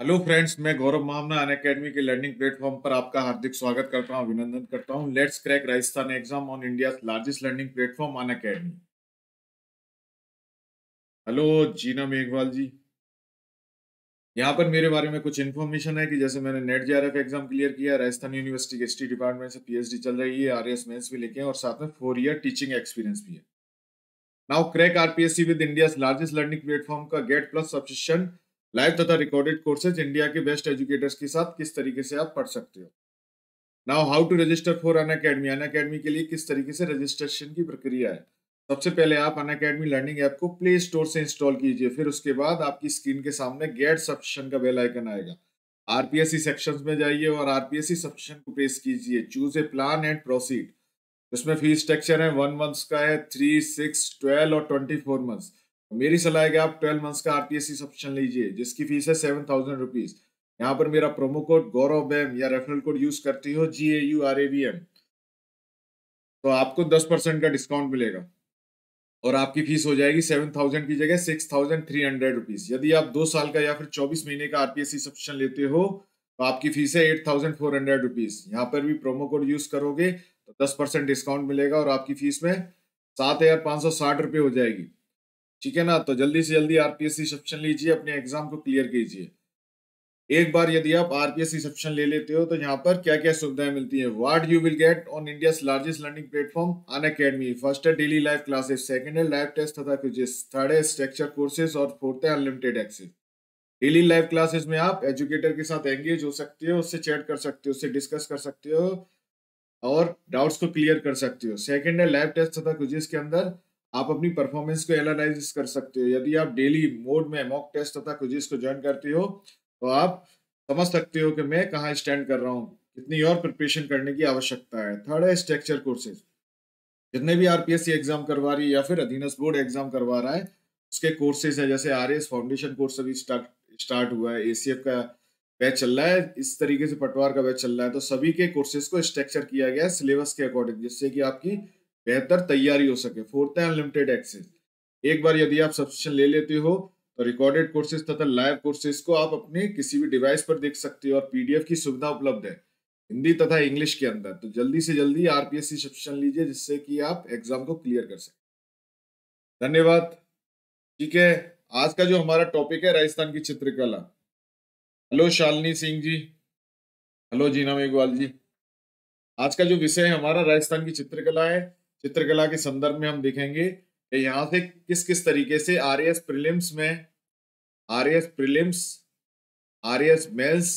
Hello friends मैं Gaurav Mamna Unacademy के learning platform पर आपका हार्दिक स्वागत करता हूं अभिनंदन करता हूं let's crack Rajasthan exam on India largest learning platform Unacademy hello Jeena Meghwal ji यहाँ पर मेरे बारे में कुछ इन्फॉर्मेशन है कि जैसे मैंने नेट जे एग्जाम क्लियर किया राजस्थान यूनिवर्सिटी के हिस्ट्री डिपार्टमेंट से पी चल रही है आर एस मेन्स भी लेके और साथ में फोर ईयर टीचिंग एक्सपीरियंस भी है now crack RPSC with India largest learning platform का गेट प्लस सब्सक्रिप्शन लाइव तथा रिकॉर्डेड कोर्सेज इंडिया के बेस्ट एजुकेटर्स के साथ किस तरीके से आप पढ़ सकते हो now how to register for Unacademy Unacademy के लिए किस तरीके से रजिस्ट्रेशन की प्रक्रिया है सबसे पहले आप अन अकेडमी लर्निंग ऐप को प्ले स्टोर से इंस्टॉल कीजिए फिर उसके बाद आपकी स्क्रीन के सामने गेट सब्सक्रिप्शन का बेल आइकन आएगा आरपीएससी सेक्शंस में जाइए और आरपीएससी सब्सक्रिप्शन को प्रेस कीजिए choose a plan and proceed इसमें फीस स्ट्रक्चर है वन मंथ्स का है थ्री सिक्स ट्वेल्व और ट्वेंटी फोर मंथ्स मेरी सलाह है कि आप ट्वेल्व मंथ्स का आरपीएससी सब्सक्रिप्शन लीजिए जिसकी फीस है सेवन थाउजेंड रुपीज यहाँ पर मेरा प्रोमो कोड गौरव बैम या रेफरल कोड यूज करती हो G A U R A V M तो आपको दस परसेंट का डिस्काउंट मिलेगा और आपकी फीस हो जाएगी सेवन थाउजेंड की जगह six thousand three hundred rupees यदि आप दो साल का या फिर चौबीस महीने का आरपीएससी सब्सक्रिप्शन लेते हो तो आपकी फीस है eight thousand four hundred rupees यहाँ पर भी प्रोमो कोड यूज करोगे तो दस परसेंट डिस्काउंट मिलेगा और आपकी फीस में सात हजार पाँच सौ साठ रुपये हो जाएगी ठीक है ना तो जल्दी से जल्दी आरपीएससी सब्शन लीजिए अपने एग्जाम को क्लियर कीजिए एक बार यदि आप आरपीएससी सब्शन ले लेते हो तो यहाँ पर क्या क्या सुविधाएं मिलती है what you will get on India largest learning platform Unacademy first है डेली लाइव क्लासेस सेकेंड है लाइव टेस्ट तथा थर्ड है स्ट्रक्चर कोर्सेज और फोर्थ है unlimited access daily live classes में आप एजुकेटर के साथ एंगेज हो सकते हो उससे चैट कर सकते हो उससे डिस्कस कर सकते हो और डाउट्स को क्लियर कर सकते हो सेकंड है लाइव टेस्ट तथा क्विजेस के अंदर आप अपनी परफॉर्मेंस को एनालाइज कर सकते हो यदि आप डेली मोड में मॉक टेस्ट तथा क्विजिस को ज्वाइन करते हो तो आप समझ सकते हो कि मैं कहाँ स्टैंड कर रहा हूँ कितनी और प्रिपरेशन करने की आवश्यकता है थर्ड है स्ट्रक्चर कोर्सेज जितने भी आर एग्जाम करवा रही है या फिर अधीनस्थ बोर्ड एग्जाम करवा रहा है उसके कोर्सेज है जैसे आर फाउंडेशन कोर्स अभी स्टार्ट हुआ है ए का बैच चल रहा है इस तरीके से पटवार का बैच चल रहा है तो सभी के कोर्सेज को स्ट्रक्चर किया गया है सिलेबस के अकॉर्डिंग जिससे कि आपकी बेहतर तैयारी हो सके फोर्थ है अनलिमिटेड एक्सेस एक बार यदि आप सब्सक्रिप्शन ले लेते हो तो रिकॉर्डेड कोर्सेज तथा लाइव कोर्सेज को आप अपने किसी भी डिवाइस पर देख सकते हो और पीडीएफ की सुविधा उपलब्ध है हिंदी तथा इंग्लिश के अंदर तो जल्दी से जल्दी आरपीएससी सब्सक्रिप्शन लीजिए जिससे कि आप एग्जाम को क्लियर कर सकें धन्यवाद ठीक है आज का जो हमारा टॉपिक है राजस्थान की चित्रकला हेलो शालिनी सिंह जी हेलो जीना मेघवाल जी आज का जो विषय है हमारा राजस्थान की चित्रकला है चित्रकला के संदर्भ में हम देखेंगे कि यहाँ से किस किस तरीके से आर एस प्रिलिम्स में R S prelims R S mains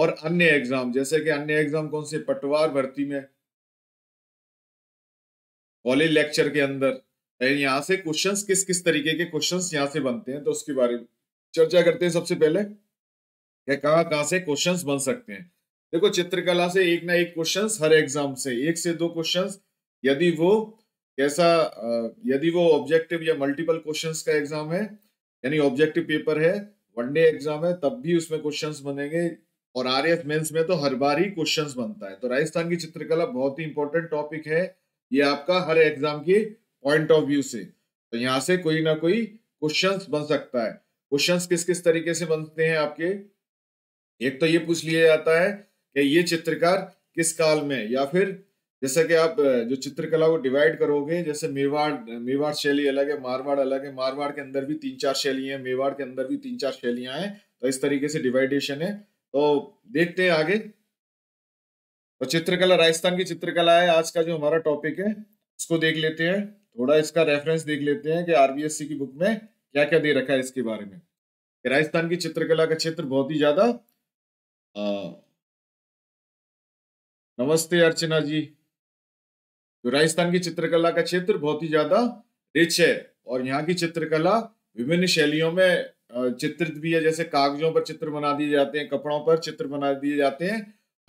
और अन्य एग्जाम जैसे कि अन्य एग्जाम कौन से पटवार भर्ती में कॉलेज लेक्चर के अंदर तो यहाँ से क्वेश्चंस किस किस तरीके के क्वेश्चंस यहाँ से बनते हैं तो उसके बारे में चर्चा करते हैं सबसे पहले क्या कहाँ कहाँ से क्वेश्चंस बन सकते हैं देखो चित्रकला से एक ना एक क्वेश्चंस हर एग्जाम से एक से दो क्वेश्चंस यदि वो कैसा यदि वो ऑब्जेक्टिव या मल्टीपल क्वेश्चंस का एग्जाम है यानी ऑब्जेक्टिव पेपर है डे एग्जाम है तब भी उसमें क्वेश्चंस बनेंगे और आर एफ में तो हर बार ही क्वेश्चंस बनता है तो राजस्थान की चित्रकला बहुत ही इंपॉर्टेंट टॉपिक है ये आपका हर एग्जाम के पॉइंट ऑफ व्यू से तो यहाँ से कोई ना कोई क्वेश्चन बन सकता है क्वेश्चन किस किस तरीके से बनते हैं आपके एक तो ये पूछ लिया जाता है कि ये चित्रकार किस काल में या फिर जैसे कि आप जो चित्रकला को डिवाइड करोगे जैसे मेवाड़ मेवाड़ शैली अलग है मारवाड़ अलग है मारवाड़ के अंदर भी तीन चार शैलियां हैं मेवाड़ के अंदर भी तीन चार शैलियां हैं तो इस तरीके से डिवाइडेशन है तो देखते हैं आगे तो चित्रकला राजस्थान की चित्रकला है आज का जो हमारा टॉपिक है इसको देख लेते हैं थोड़ा इसका रेफरेंस देख लेते हैं कि आरबीएससी की बुक में क्या क्या दे रखा है इसके बारे में राजस्थान की चित्रकला का क्षेत्र बहुत ही ज्यादा नमस्ते अर्चना जी तो राजस्थान की चित्रकला का क्षेत्र बहुत ही ज्यादा रिच है और यहाँ की चित्रकला विभिन्न शैलियों में चित्रित भी है जैसे कागजों पर चित्र बना दिए जाते हैं कपड़ों पर चित्र बना दिए जाते हैं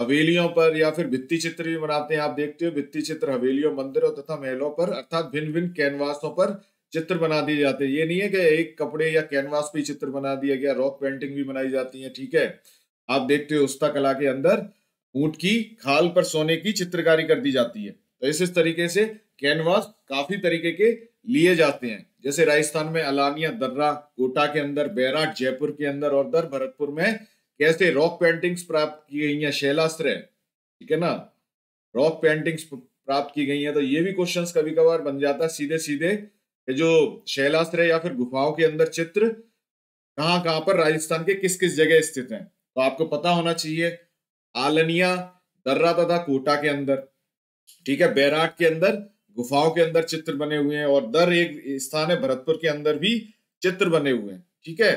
हवेलियों पर या फिर भित्ति चित्र भी बनाते हैं आप देखते हो भित्ती चित्र हवेलियों मंदिरों तथा महलों पर अर्थात भिन्न भिन्न कैनवासों पर चित्र बना दिए जाते हैं ये नहीं है कि एक कपड़े या कैनवास पर चित्र बना दिया गया रॉक पेंटिंग भी बनाई जाती है ठीक है आप देखते हो उस्ता कला के अंदर ऊंट की खाल पर सोने की चित्रकारी कर दी जाती है तो इस इस तरीके से कैनवास काफी तरीके के लिए जाते हैं जैसे राजस्थान में अलानिया दर्रा कोटा के अंदर बैराट जयपुर के अंदर और दर भरतपुर में कैसे रॉक पेंटिंग्स प्राप्त की गई हैं शैलास्त्र है ठीक है ना रॉक पेंटिंग्स प्राप्त की गई हैं तो ये भी क्वेश्चन कभी कभार बन जाता है सीधे सीधे जो शैलास्त्र है या फिर गुफाओं के अंदर चित्र कहाँ कहाँ पर राजस्थान के किस किस जगह स्थित हैं तो आपको पता होना चाहिए आलनिया दर्रा तथा कोटा के अंदर ठीक है बैराट के अंदर गुफाओं के अंदर चित्र बने हुए हैं और दर एक स्थान है भरतपुर के अंदर भी चित्र बने हुए हैं ठीक है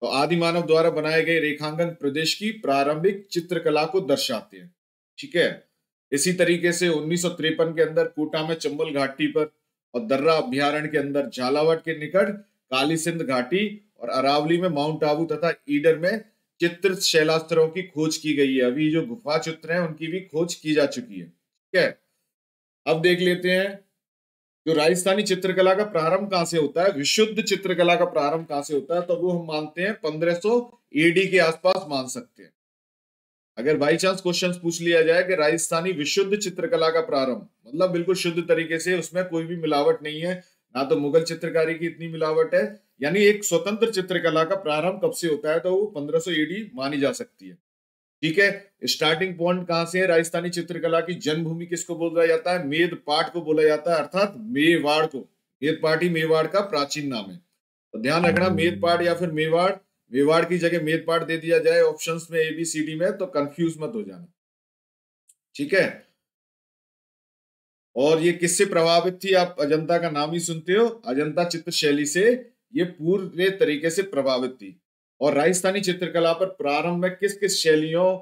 तो आदि मानव द्वारा बनाए गए रेखांकन प्रदेश की प्रारंभिक चित्रकला को दर्शाते हैं ठीक है इसी तरीके से उन्नीस के अंदर कोटा में चंबल घाटी पर और दर्रा अभ्यारण के अंदर झालावट के निकट काली घाटी और अरावली में माउंट आबू तथा ईडर में चित्र शैलास्त्रों की खोज की गई है अभी जो गुफा चित्र हैं उनकी भी खोज की जा चुकी है ठीक है अब देख लेते हैं जो राजस्थानी चित्रकला का प्रारंभ कहां से होता है विशुद्ध चित्रकला का प्रारंभ कहां से होता है तो वो हम मानते हैं 1500 एडी के आसपास मान सकते हैं अगर बाई चांस क्वेश्चन पूछ लिया जाए कि राजस्थानी विशुद्ध चित्रकला का प्रारंभ मतलब बिल्कुल शुद्ध तरीके से उसमें कोई भी मिलावट नहीं है ना तो मुगल चित्रकारी की इतनी मिलावट है यानी एक स्वतंत्र चित्रकला का प्रारंभ कब से होता है तो वो सो एडी मानी जा सकती है ठीक है स्टार्टिंग पॉइंट कहां से है राजस्थानी चित्रकला की जन्मभूमि किसको बोला जाता है मेद पाठ को बोला जाता है अर्थात मेवाड़ को मेद पाठी मेवाड़ का प्राचीन नाम है तो ध्यान रखना हम्म। मेद पाठ या फिर मेवाड़ मेवाड़ की जगह मेद पाठ दे दिया जाए ऑप्शन में ए बी सी डी में तो कंफ्यूज मत हो जाना ठीक है और ये किससे प्रभावित थी आप अजंता का नाम ही सुनते हो अजंता चित्र शैली से ये पूरे तरीके से प्रभावित थी और राजस्थानी चित्रकला पर प्रारंभ में किस किस शैलियों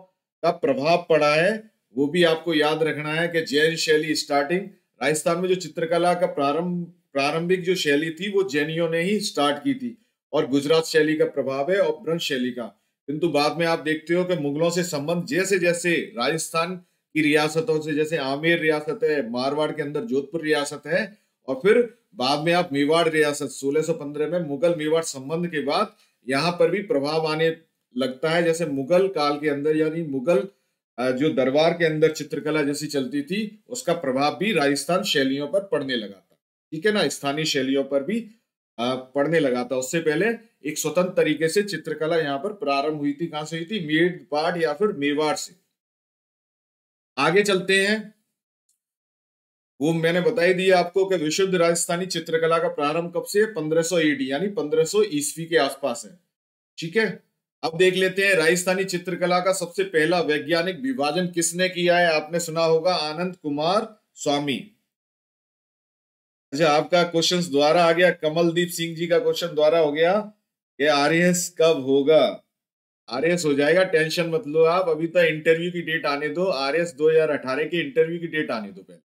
का प्रभाव पड़ा है वो भी आपको याद रखना है कि जैन शैली स्टार्टिंग राजस्थान में जो चित्रकला का प्रारंभ प्रारंभिक जो शैली थी वो जैनियों ने ही स्टार्ट की थी और गुजरात शैली का प्रभाव है और ब्रंश शैली का किंतु बाद में आप देखते हो कि मुगलों से संबंध जैसे जैसे राजस्थान की रियासतों से जैसे आमेर रियासत है मारवाड़ के अंदर जोधपुर रियासत है और फिर बाद में आप मेवाड़ रियासत 1615 में मुगल मेवाड़ संबंध के बाद यहाँ पर भी प्रभाव आने लगता है जैसे मुगल काल के अंदर यानी मुगल जो दरबार के अंदर चित्रकला जैसी चलती थी उसका प्रभाव भी राजस्थान शैलियों पर पड़ने लगा था ठीक है ना स्थानीय शैलियों पर भी पड़ने लगा था उससे पहले एक स्वतंत्र तरीके से चित्रकला यहाँ पर प्रारंभ हुई थी कहां से हुई थी मेड़पाट या फिर मेवाड़ से आगे चलते हैं वो मैंने बताई दी आपको कि विशुद्ध राजस्थानी चित्रकला का प्रारंभ कब से 1500 सौ एडी यानी 1500 सौ ईस्वी के आसपास है ठीक है अब देख लेते हैं राजस्थानी चित्रकला का सबसे पहला वैज्ञानिक विभाजन किसने किया है आपने सुना होगा आनंद कुमार स्वामी अच्छा आपका क्वेश्चन द्वारा आ गया कमलदीप सिंह जी का क्वेश्चन द्वारा हो गया कि एस कब होगा एस हो जाएगा टेंशन मत लो आप अभी तक तो इंटरव्यू की डेट आने दो हजार 2018 के इंटरव्यू की डेट आने दो पहले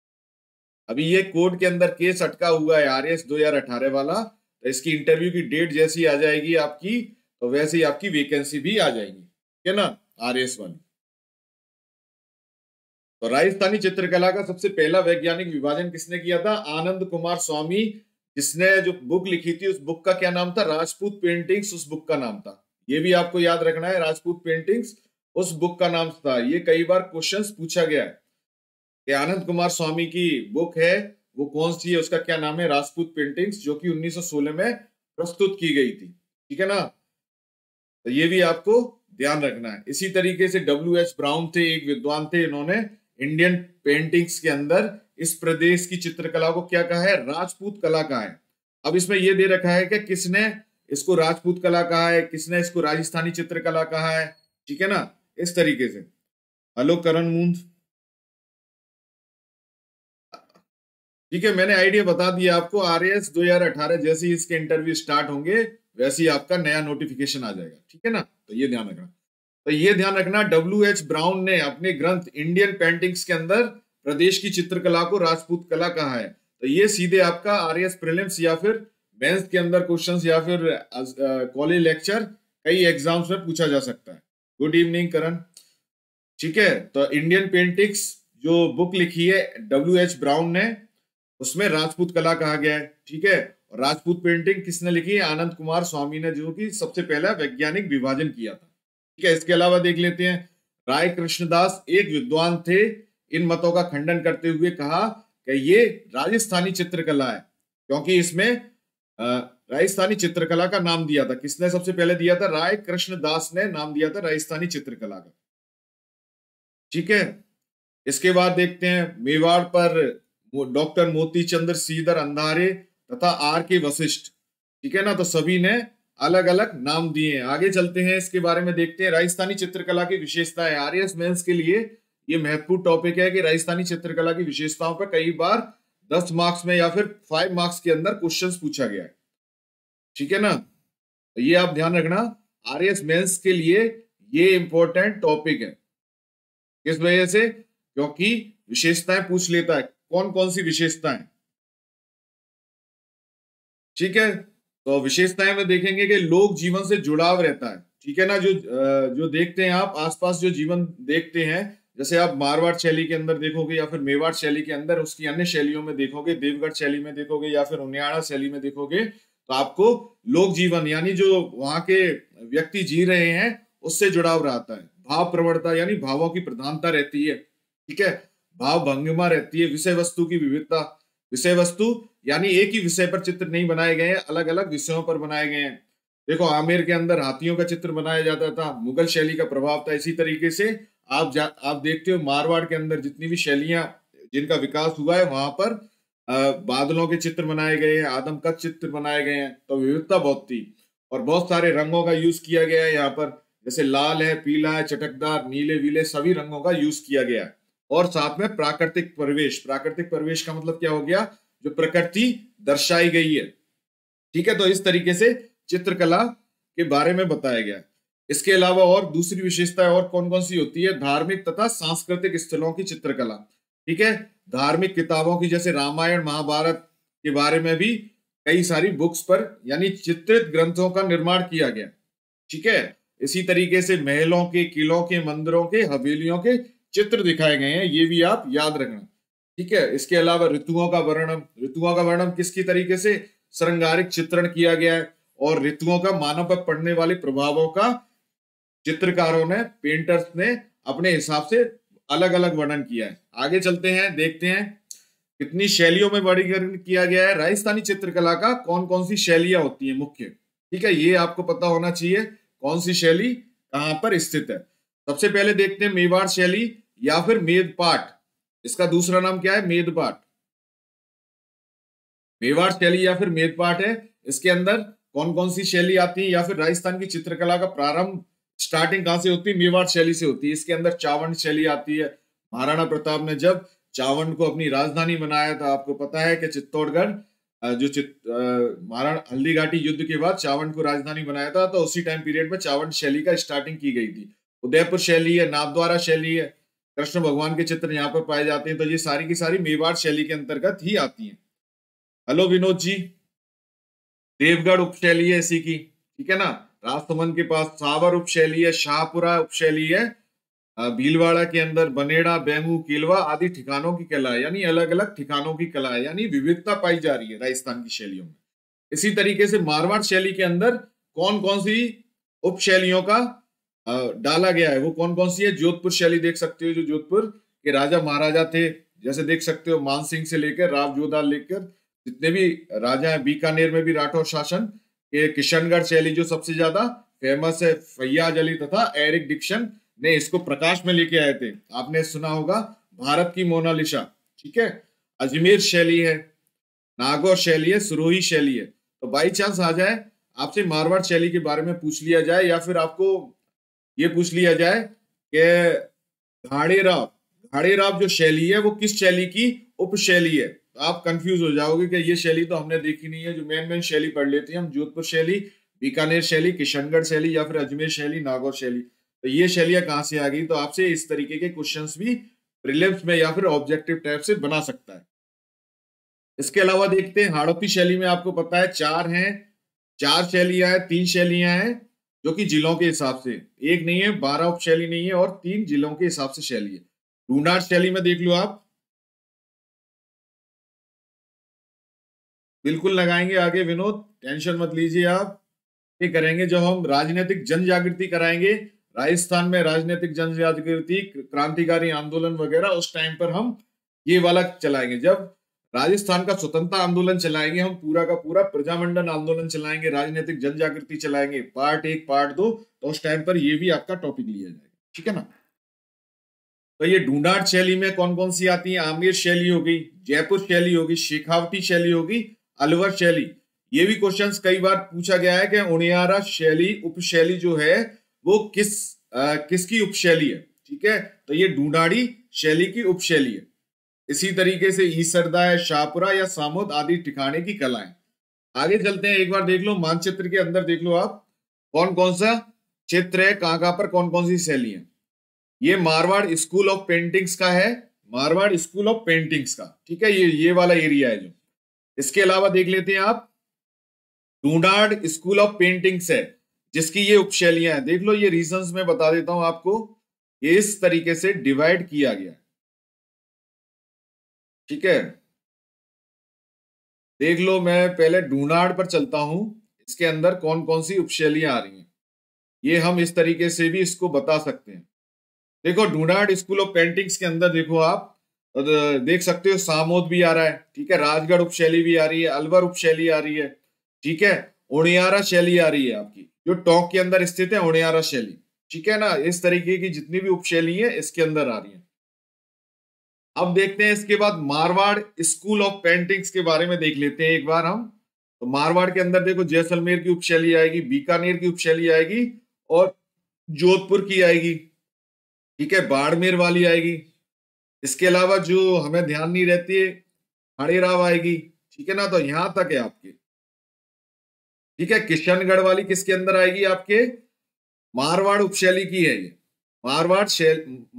अभी ये कोर्ट के अंदर केस अटका हुआ है आर एस दो हजार अठारह वाला तो इसकी इंटरव्यू की डेट जैसी आ जाएगी आपकी तो वैसे ही आपकी वेकेंसी भी आ जाएगी ठीक है ना आर एस वाली तो राजस्थानी चित्रकला का सबसे पहला वैज्ञानिक विभाजन किसने किया था आनंद कुमार स्वामी जिसने जो बुक लिखी थी उस बुक का क्या नाम था राजपूत पेंटिंग्स उस बुक का नाम था ये भी आपको याद रखना है राजपूत पेंटिंग्स उस बुक का नाम था ये कई बार क्वेश्चंस पूछा गया है ये आनंद कुमार स्वामी की बुक है वो कौन सी है उसका क्या नाम है राजपूत पेंटिंग्स जो कि 1916 में प्रस्तुत की गई थी ठीक है ना तो ये भी आपको ध्यान रखना है इसी तरीके से डब्ल्यू एच ब्राउन थे एक विद्वान थे इन्होंने इंडियन पेंटिंग्स के अंदर इस प्रदेश की चित्रकला को क्या कहा है राजपूत कला कहा है अब इसमें यह दे रखा है कि किसने इसको राजपूत कला कहा है किसने इसको राजस्थानी चित्रकला कहा है ठीक है ना इस तरीके से हेलो करण मूंद ठीक है मैंने आइडिया बता दिया आपको आर एस दो हजार अठारह जैसे इसके इंटरव्यू स्टार्ट होंगे वैसे ही आपका नया नोटिफिकेशन आ जाएगा ठीक है ना तो ये ध्यान रखना तो ये ध्यान रखना डब्ल्यू एच ब्राउन ने अपने ग्रंथ इंडियन पेंटिंग्स के अंदर प्रदेश की चित्रकला को राजपूत कला कहा है तो ये सीधे आपका आर एस प्रिलिम्स या फिर मेन्स के अंदर क्वेश्चंस या फिर कॉलेज लेक्चर कई एग्जाम्स में पूछा जा सकता है गुड इवनिंग करण ठीक है तो इंडियन पेंटिंग्स जो बुक लिखी है डब्ल्यू एच ब्राउन ने उसमें राजपूत कला कहा गया है ठीक है राजपूत पेंटिंग किसने लिखी आनंद कुमार स्वामी ने जो कि सबसे पहला वैज्ञानिक विभाजन किया था ठीक है इसके अलावा देख लेते हैं राय कृष्णदास एक विद्वान थे इन मतों का खंडन करते हुए कहा कि ये राजस्थानी चित्रकला है क्योंकि इसमें राजस्थानी चित्रकला का नाम दिया था किसने सबसे पहले दिया था राय कृष्णदास ने नाम दिया था राजस्थानी चित्रकला का ठीक है इसके बाद देखते हैं मेवाड़ पर डॉक्टर मोती चंद्र सीधर अंधारे तथा आर के वशिष्ठ ठीक है ना तो सभी ने अलग अलग नाम दिए हैं आगे चलते हैं इसके बारे में देखते हैं राजस्थानी चित्रकला की विशेषताएं आर एस मेन्स के लिए ये महत्वपूर्ण टॉपिक है कि राजस्थानी चित्रकला की विशेषताओं पर कई बार दस मार्क्स में या फिर फाइव मार्क्स के अंदर क्वेश्चन पूछा गया है ठीक है ना तो ये आप ध्यान रखना आर एस मेन्स के लिए ये इंपॉर्टेंट टॉपिक है किस वजह से क्योंकि विशेषताएं पूछ लेता है कौन कौन सी विशेषताएं ठीक है तो विशेषताएं में देखेंगे कि लोग जीवन से जुड़ाव रहता है ठीक है ना जो जो देखते हैं आप आसपास जो जीवन देखते हैं जैसे आप मारवाड़ शैली के अंदर देखोगे या फिर मेवाड़ शैली के अंदर उसकी अन्य शैलियों में देखोगे देवगढ़ शैली में देखोगे या फिर उनियाड़ा शैली में देखोगे तो आपको लोक जीवन यानी जो वहां के व्यक्ति जी रहे हैं उससे जुड़ाव रहता है भाव प्रवणता यानी भावों की प्रधानता रहती है ठीक है भाव भंगिमा रहती है विषय वस्तु की विविधता विषय वस्तु यानी एक ही विषय पर चित्र नहीं बनाए गए हैं अलग अलग विषयों पर बनाए गए हैं देखो आमेर के अंदर हाथियों का चित्र बनाया जाता था मुगल शैली का प्रभाव था इसी तरीके से आप जा आप देखते हो मारवाड़ के अंदर जितनी भी शैलियां जिनका विकास हुआ है वहां पर आ, बादलों के चित्र बनाए गए हैं आदम का चित्र बनाए गए हैं तो विविधता बहुत थी और बहुत सारे रंगों का यूज किया गया है यहाँ पर जैसे लाल है पीला है चटकदार नीले वीले सभी रंगों का यूज किया गया है और साथ में प्राकृतिक परिवेश प्राकृतिक परिवेश का मतलब क्या हो गया जो प्रकृति दर्शाई गई है ठीक है तो इस तरीके से चित्रकला के बारे में बताया गया इसके अलावा और दूसरी विशेषता और कौन कौन सी होती है धार्मिक तथा सांस्कृतिक स्थलों की चित्रकला ठीक है धार्मिक किताबों की जैसे रामायण महाभारत के बारे में भी कई सारी बुक्स पर यानी चित्रित ग्रंथों का निर्माण किया गया ठीक है इसी तरीके से महलों के किलों के मंदिरों के हवेलियों के चित्र दिखाए गए हैं ये भी आप याद रखना ठीक है इसके अलावा ऋतुओं का वर्णन ऋतुओं का वर्णन किसकी तरीके से श्रृंगारिक चित्रण किया गया है और ऋतुओं का मानव पर पड़ने वाले प्रभावों का चित्रकारों ने पेंटर्स ने अपने हिसाब से अलग अलग वर्णन किया है आगे चलते हैं देखते हैं कितनी शैलियों में वर्गीकरण किया गया है राजस्थानी चित्रकला का कौन कौन सी शैलियां होती है मुख्य ठीक है ये आपको पता होना चाहिए कौन सी शैली कहां पर स्थित है सबसे पहले देखते हैं मेवाड़ शैली या फिर मेदपाट इसका दूसरा नाम क्या है मेदपाट मेवाड़ शैली या फिर मेदपाट है इसके अंदर कौन कौन सी शैली आती है या फिर राजस्थान की चित्रकला का प्रारंभ स्टार्टिंग कहां से होती है मेवाड़ शैली से होती है इसके अंदर चावन शैली आती है महाराणा प्रताप ने जब चावंड को अपनी राजधानी बनाया था आपको पता है कि चित्तौड़गढ़ जो चित महाराणा हल्दीघाटी युद्ध के बाद चावन को राजधानी बनाया था तो उसी टाइम पीरियड में चावन शैली का स्टार्टिंग की गई थी उदयपुर शैली है नाथद्वारा शैली है कृष्ण भगवान के चित्र यहाँ पर पाए जाते हैं तो ये सारी की सारी मेवाड़ शैली के अंतर्गत ही आती है हेलो विनोद जी देवगढ़ उपशैली है इसी की ठीक है ना राजसमंद के पास सावर उपशैली है शाहपुरा उपशैली है भीलवाड़ा के अंदर बनेड़ा बेंगू केलवा आदि ठिकानों की कला है यानी अलग अलग ठिकानों की कला है यानी विविधता पाई जा रही है राजस्थान की शैलियों में इसी तरीके से मारवाड़ शैली के अंदर कौन कौन सी उपशैलियों का डाला गया है वो कौन कौन सी है जोधपुर शैली देख सकते हो जो जोधपुर के राजा महाराजा थे जैसे देख सकते हो मान सिंह से लेकर राव जोधा लेकर जितने भी राजा हैं बीकानेर में भी राठौर शासन के किशनगढ़ शैली जो सबसे ज्यादा फेमस है फैयाज अली तथा एरिक डिक्शन ने इसको प्रकाश में लेके आए थे आपने सुना होगा भारत की मोनालिशा ठीक है अजमेर शैली है नागौर शैली है सुरोही शैली है तो बाई चांस आ जाए आपसे मारवाड़ शैली के बारे में पूछ लिया जाए या फिर आपको ये पूछ लिया जाए कि घाड़े राव घाड़े राव जो शैली है वो किस शैली की उपशैली है तो आप कंफ्यूज हो जाओगे कि ये शैली तो हमने देखी नहीं है जो मेन मेन शैली पढ़ लेते हैं हम जोधपुर शैली बीकानेर शैली किशनगढ़ शैली या फिर अजमेर शैली नागौर शैली तो ये शैलियां कहाँ से आ गई तो आपसे इस तरीके के क्वेश्चन भी प्रिलिम्स में या फिर ऑब्जेक्टिव टाइप से बना सकता है इसके अलावा देखते हैं हाड़ोपी शैली में आपको पता है चार हैं चार शैलियां हैं तीन शैलियां हैं जो कि जिलों के हिसाब से एक नहीं है बारह उप शैली नहीं है और तीन जिलों के हिसाब से शैली है ढूंढार शैली में देख लो आप बिल्कुल लगाएंगे आगे विनोद टेंशन मत लीजिए आप ये करेंगे जो हम राजनीतिक जन जागृति कराएंगे राजस्थान में राजनीतिक जन जागृति क्रांतिकारी आंदोलन वगैरह उस टाइम पर हम ये वाला चलाएंगे जब राजस्थान का स्वतंत्रता आंदोलन चलाएंगे हम पूरा का पूरा प्रजामंडल आंदोलन चलाएंगे राजनीतिक जन जागृति चलाएंगे पार्ट एक पार्ट दो तो उस टाइम पर ये भी आपका टॉपिक लिया जाएगा ठीक है ना तो ये ढूंढाट शैली में कौन कौन सी आती है आमिर शैली होगी जयपुर शैली होगी शेखावटी शैली होगी अलवर शैली ये भी क्वेश्चन कई बार पूछा गया है कि उनियारा शैली उपशैली जो है वो किस आ, किसकी उपशैली है ठीक है तो ये ढूंढाड़ी शैली की उपशैली है इसी तरीके से ईसरदा या शाहपुरा या सामुद आदि ठिकाने की कलाएं आगे चलते हैं एक बार देख लो मानचित्र के अंदर देख लो आप कौन कौन सा चित्र है कहाँ कहाँ पर कौन कौन सी शैली है ये मारवाड़ स्कूल ऑफ पेंटिंग्स का है मारवाड़ स्कूल ऑफ पेंटिंग्स का ठीक है ये ये वाला एरिया है जो इसके अलावा देख लेते हैं आप टूडाड स्कूल ऑफ पेंटिंग्स है जिसकी ये उपशैलियां हैं देख लो ये रीजन में बता देता हूं आपको इस तरीके से डिवाइड किया गया है ठीक है देख लो मैं पहले डूनाड पर चलता हूं इसके अंदर कौन कौन सी उपशैलियां आ रही हैं ये हम इस तरीके से भी इसको बता सकते हैं देखो डूनाड स्कूल ऑफ पेंटिंग्स के अंदर देखो आप देख सकते हो सामोद भी आ रहा है ठीक है राजगढ़ उपशैली भी आ रही है अलवर उपशैली आ रही है ठीक है ओणियारा शैली आ रही है आपकी जो टॉक के अंदर स्थित है ओणियारा शैली ठीक है ना इस तरीके की जितनी भी उपशैली है इसके अंदर आ रही है अब देखते हैं इसके बाद मारवाड़ स्कूल ऑफ पेंटिंग्स के बारे में देख लेते हैं एक बार हम तो मारवाड़ के अंदर देखो जैसलमेर की उपशैली आएगी बीकानेर की उपशैली आएगी और जोधपुर की आएगी ठीक है बाड़मेर वाली आएगी इसके अलावा जो हमें ध्यान नहीं रहती है हड़ेराव आएगी ठीक है ना तो यहां तक है आपके ठीक है किशनगढ़ वाली किसके अंदर आएगी आपके मारवाड़ उपशैली की है ये Marwar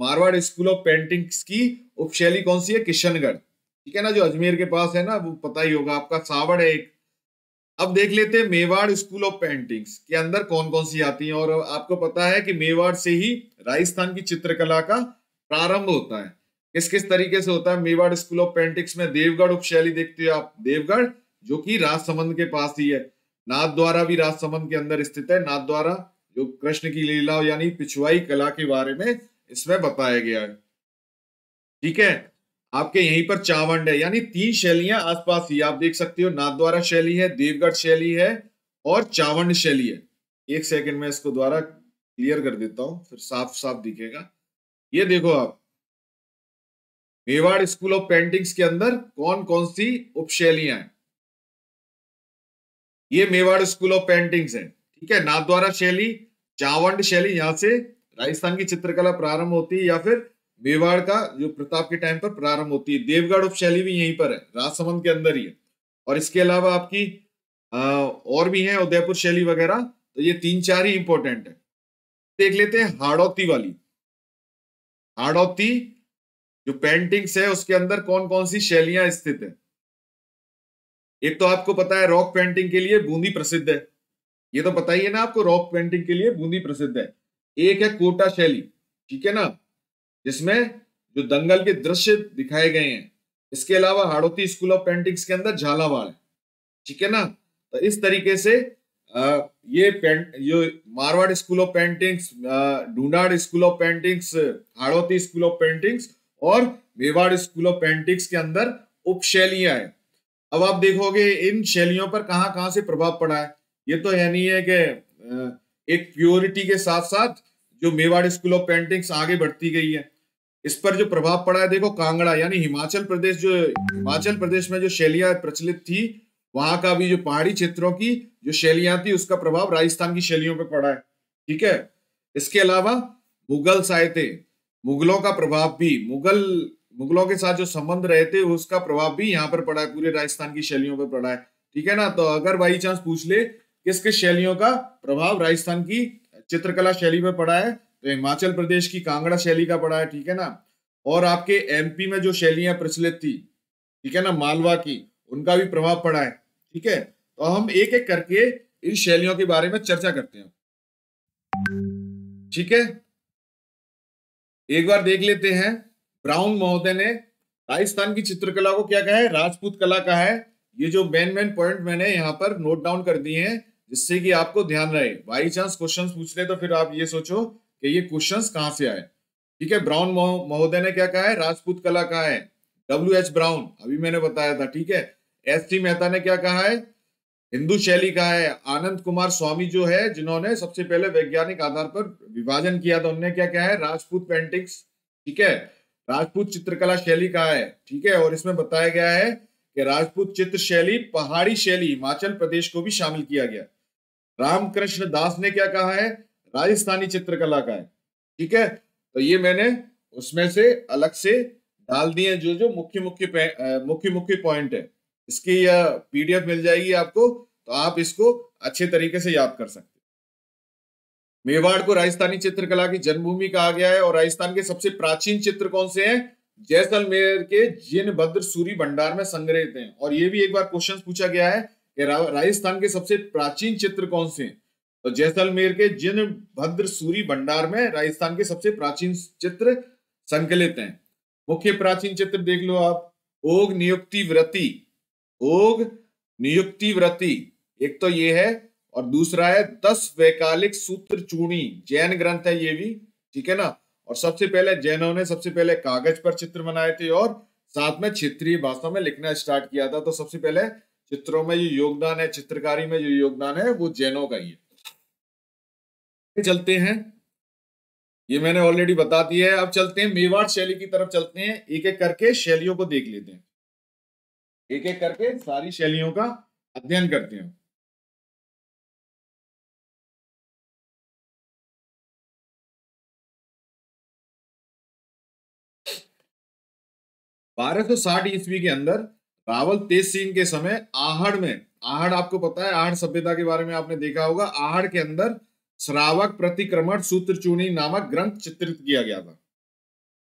Marwar school of paintings की उपशैली कौन सी है किशनगढ़ ठीक है ना जो अजमेर के पास है ना वो पता ही होगा आपका सावड़ है एक अब देख लेते हैं मेवाड़ स्कूल ऑफ पेंटिंग्स के अंदर कौन कौन सी आती हैं और आपको पता है कि मेवाड़ से ही राजस्थान की चित्रकला का प्रारंभ होता है किस किस तरीके से होता है मेवाड़ स्कूल ऑफ पेंटिंग्स में देवगढ़ उपशैली देखते हो आप देवगढ़ जो कि राजसमंद के पास ही है नाथ द्वारा भी राजसमंद के अंदर स्थित है नाथ द्वारा जो कृष्ण की लीला यानी पिछुआई कला के बारे में इसमें बताया गया है ठीक है आपके यहीं पर चावंड है यानी तीन शैलियां आसपास ही आप देख सकते हो नाथद्वारा शैली है देवगढ़ शैली है और चावंड शैली है एक सेकंड में इसको द्वारा क्लियर कर देता हूं फिर साफ साफ दिखेगा ये देखो आप मेवाड़ स्कूल ऑफ पेंटिंग्स के अंदर कौन कौन सी उपशैलियां हैं ये मेवाड़ स्कूल ऑफ पेंटिंग्स है ठीक है नाथद्वारा शैली चावंड शैली यहां से राजस्थान की चित्रकला प्रारंभ होती है या फिर मेवाड़ का जो प्रताप के टाइम पर प्रारंभ होती है देवगढ़ उपशैली भी यहीं पर है राजसमंद के अंदर ही है और इसके अलावा आपकी आ, और भी है उदयपुर शैली वगैरह तो ये तीन चार ही इंपॉर्टेंट है देख लेते हैं हाड़ौती वाली हाड़ौती जो पेंटिंग्स है उसके अंदर कौन कौन सी शैलियां स्थित है एक तो आपको पता है रॉक पेंटिंग के लिए बूंदी प्रसिद्ध है ये तो पता ही है ना आपको रॉक पेंटिंग के लिए बूंदी प्रसिद्ध है एक है कोटा शैली ठीक है ना जिसमें जो दंगल के दृश्य दिखाए गए हैं इसके अलावा हाड़ोती स्कूल ऑफ पेंटिंग्स के अंदर झालावाड़ है ठीक है ना तो इस तरीके से ये ये Marwar school of paintings Dhundhar school of paintings Hadoti school of paintings और मेवाड़ स्कूल ऑफ पेंटिंग्स के अंदर उप है अब आप देखोगे इन शैलियों पर कहा से प्रभाव पड़ा है ये तो है नहीं है कि एक प्योरिटी के साथ साथ जो मेवाड़ स्कूल ऑफ पेंटिंग्स आगे बढ़ती गई है इस पर जो प्रभाव पड़ा है देखो कांगड़ा यानी हिमाचल प्रदेश जो हिमाचल प्रदेश में जो शैलियां प्रचलित थी वहां का भी जो पहाड़ी क्षेत्रों की जो शैलियां थी उसका प्रभाव राजस्थान की शैलियों पर पड़ा है ठीक है इसके अलावा मुगल साहित्य मुगलों का प्रभाव भी मुगल मुगलों के साथ जो संबंध रहे थे उसका प्रभाव भी यहाँ पर पड़ा है पूरे राजस्थान की शैलियों पर पड़ा है ठीक है ना तो अगर बाई चांस पूछ ले किस किस शैलियों का प्रभाव राजस्थान की चित्रकला शैली में पढ़ा है तो हिमाचल प्रदेश की कांगड़ा शैली का पढ़ा है ठीक है ना और आपके एमपी में जो शैलियां प्रचलित थी ठीक है ना मालवा की उनका भी प्रभाव पड़ा है ठीक है तो हम एक एक करके इन शैलियों के बारे में चर्चा करते हैं ठीक है एक बार देख लेते हैं ब्राउन महोदय ने राजस्थान की चित्रकला को क्या कहा है राजपूत कला का है ये जो मेन मेन पॉइंट मैंने यहाँ पर नोट डाउन कर दिए हैं जिससे कि आपको ध्यान रहे बाई चांस क्वेश्चन पूछ रहे तो फिर आप ये सोचो कि ये क्वेश्चन कहाँ से आए ठीक है ब्राउन महोदय ने क्या कहा है राजपूत कला कहा है डब्ल्यू एच ब्राउन अभी मैंने बताया था ठीक है एस टी मेहता ने क्या कहा है हिंदू शैली कहा है आनंद कुमार स्वामी जो है जिन्होंने सबसे पहले वैज्ञानिक आधार पर विभाजन किया था उन्होंने क्या कहा है राजपूत पेंटिंग्स ठीक है राजपूत चित्रकला शैली कहा है ठीक है और इसमें बताया गया है कि राजपूत चित्र शैली पहाड़ी शैली हिमाचल प्रदेश को भी शामिल किया गया रामकृष्ण दास ने क्या कहा है राजस्थानी चित्रकला का है ठीक है तो ये मैंने उसमें से अलग से डाल दिए जो जो मुख्य मुख्य मुख्य मुख्य पॉइंट है इसकी यह पीडीएफ मिल जाएगी आपको तो आप इसको अच्छे तरीके से याद कर सकते मेवाड़ को राजस्थानी चित्रकला की जन्मभूमि कहा गया है और राजस्थान के सबसे प्राचीन चित्र कौन से हैं जैसलमेर के जिन भद्र सूरी भंडार में संग्रहित हैं और ये भी एक बार क्वेश्चन पूछा गया है कि राजस्थान के सबसे प्राचीन चित्र कौन से हैं तो जैसलमेर के जिन भद्र सूरी भंडार में राजस्थान के सबसे प्राचीन चित्र संकलित हैं मुख्य प्राचीन चित्र देख लो आप ओग नियुक्ति व्रति ओग नियुक्ति व्रति एक तो ये है और दूसरा है दस वैकालिक सूत्र चूणी जैन ग्रंथ है ये भी ठीक है ना और सबसे पहले जैनों ने सबसे पहले कागज पर चित्र बनाए थे और साथ में क्षेत्रीय भाषा में लिखना स्टार्ट किया था तो सबसे पहले चित्रों में जो योगदान है चित्रकारी में जो योगदान है वो जैनों का ही है चलते हैं ये मैंने ऑलरेडी बता दिया है अब चलते हैं मेवाड़ शैली की तरफ चलते हैं एक एक करके शैलियों को देख लेते हैं एक एक करके सारी शैलियों का अध्ययन करते हैं बारह सौ साठ ईस्वी के अंदर रावल तेज सिंह के समय आहड़ में आहड़ आपको पता है आहड़ सभ्यता के बारे में आपने देखा होगा आहड़ के अंदर श्रावक प्रतिक्रमण सूत्र चूनी नामक ग्रंथ चित्रित किया गया था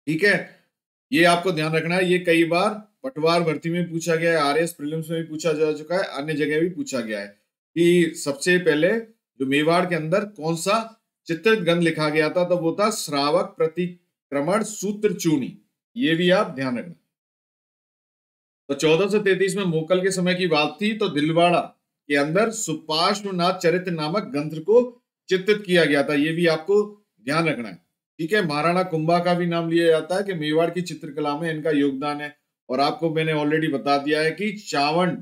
ठीक है ये आपको ध्यान रखना है ये कई बार पटवार भर्ती में पूछा गया है आर एस प्रीलिम्स में भी पूछा जा चुका है अन्य जगह भी पूछा गया है कि सबसे पहले जो मेवाड़ के अंदर कौन सा चित्रित ग्रंथ लिखा गया था तो वो था श्रावक प्रतिक्रमण सूत्र चूनी ये भी आप ध्यान रखना तो 1433 में मोकल के समय की बात थी तो दिलवाड़ा के अंदर सुपार्श्वनाथ चरित्र नामक ग्रंथ को चित्रित किया गया था ये भी आपको ध्यान रखना है ठीक है महाराणा कुंभा का भी नाम लिया जाता है कि मेवाड़ की चित्रकला में इनका योगदान है और आपको मैंने ऑलरेडी बता दिया है कि चावंड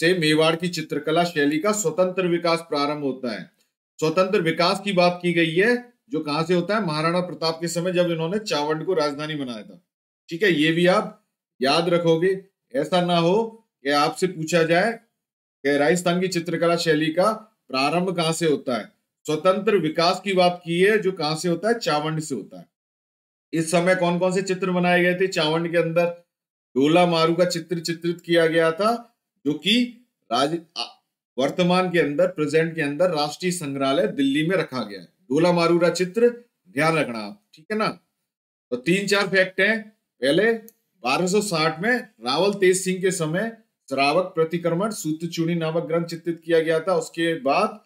से मेवाड़ की चित्रकला शैली का स्वतंत्र विकास प्रारंभ होता है स्वतंत्र विकास की बात की गई है जो कहां से होता है महाराणा प्रताप के समय जब इन्होंने चावंड को राजधानी बनाया था ठीक है ये भी आप याद रखोगे ऐसा ना हो कि आपसे पूछा जाए कि राजस्थान की चित्रकला शैली का प्रारंभ कहां से होता है स्वतंत्र विकास की बात की है जो कहां से होता है चावंड से होता है इस समय कौन कौन से चित्र बनाए गए थे चावंड के अंदर डोला मारू का चित्र चित्रित किया गया था जो कि राज वर्तमान के अंदर प्रेजेंट के अंदर राष्ट्रीय संग्रहालय दिल्ली में रखा गया है डोला मारू का चित्र ध्यान रखना ठीक है ना तो तीन चार फैक्ट है पहले 1260 में रावल तेज सिंह के समय श्रावक प्रतिक्रमण सूत्र चूनी नामक ग्रंथ चित्रित किया गया था उसके बाद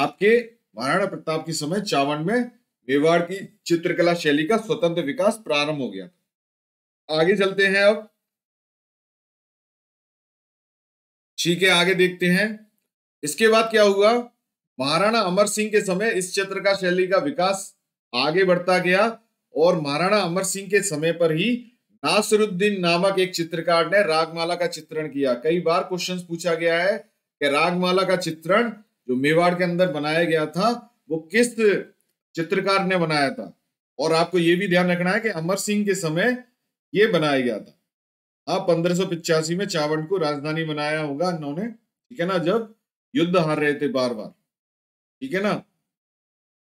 आपके महाराणा प्रताप के समय चावन में मेवाड़ की चित्रकला शैली का स्वतंत्र विकास प्रारंभ हो गया आगे चलते हैं अब ठीक है आगे देखते हैं इसके बाद क्या हुआ महाराणा अमर सिंह के समय इस चित्र का शैली का विकास आगे बढ़ता गया और महाराणा अमर सिंह के समय पर ही नासरुद्दीन नामक एक चित्रकार ने रागमाला का चित्रण किया कई बार क्वेश्चन पूछा गया है कि रागमाला का चित्रण जो मेवाड़ के अंदर बनाया गया था वो किस चित्रकार ने बनाया था और आपको ये भी ध्यान रखना है कि अमर सिंह के समय ये बनाया गया था हाँ पंद्रह में चावड़ को राजधानी बनाया होगा इन्होंने ठीक है ना जब युद्ध हार रहे थे बार बार ठीक है ना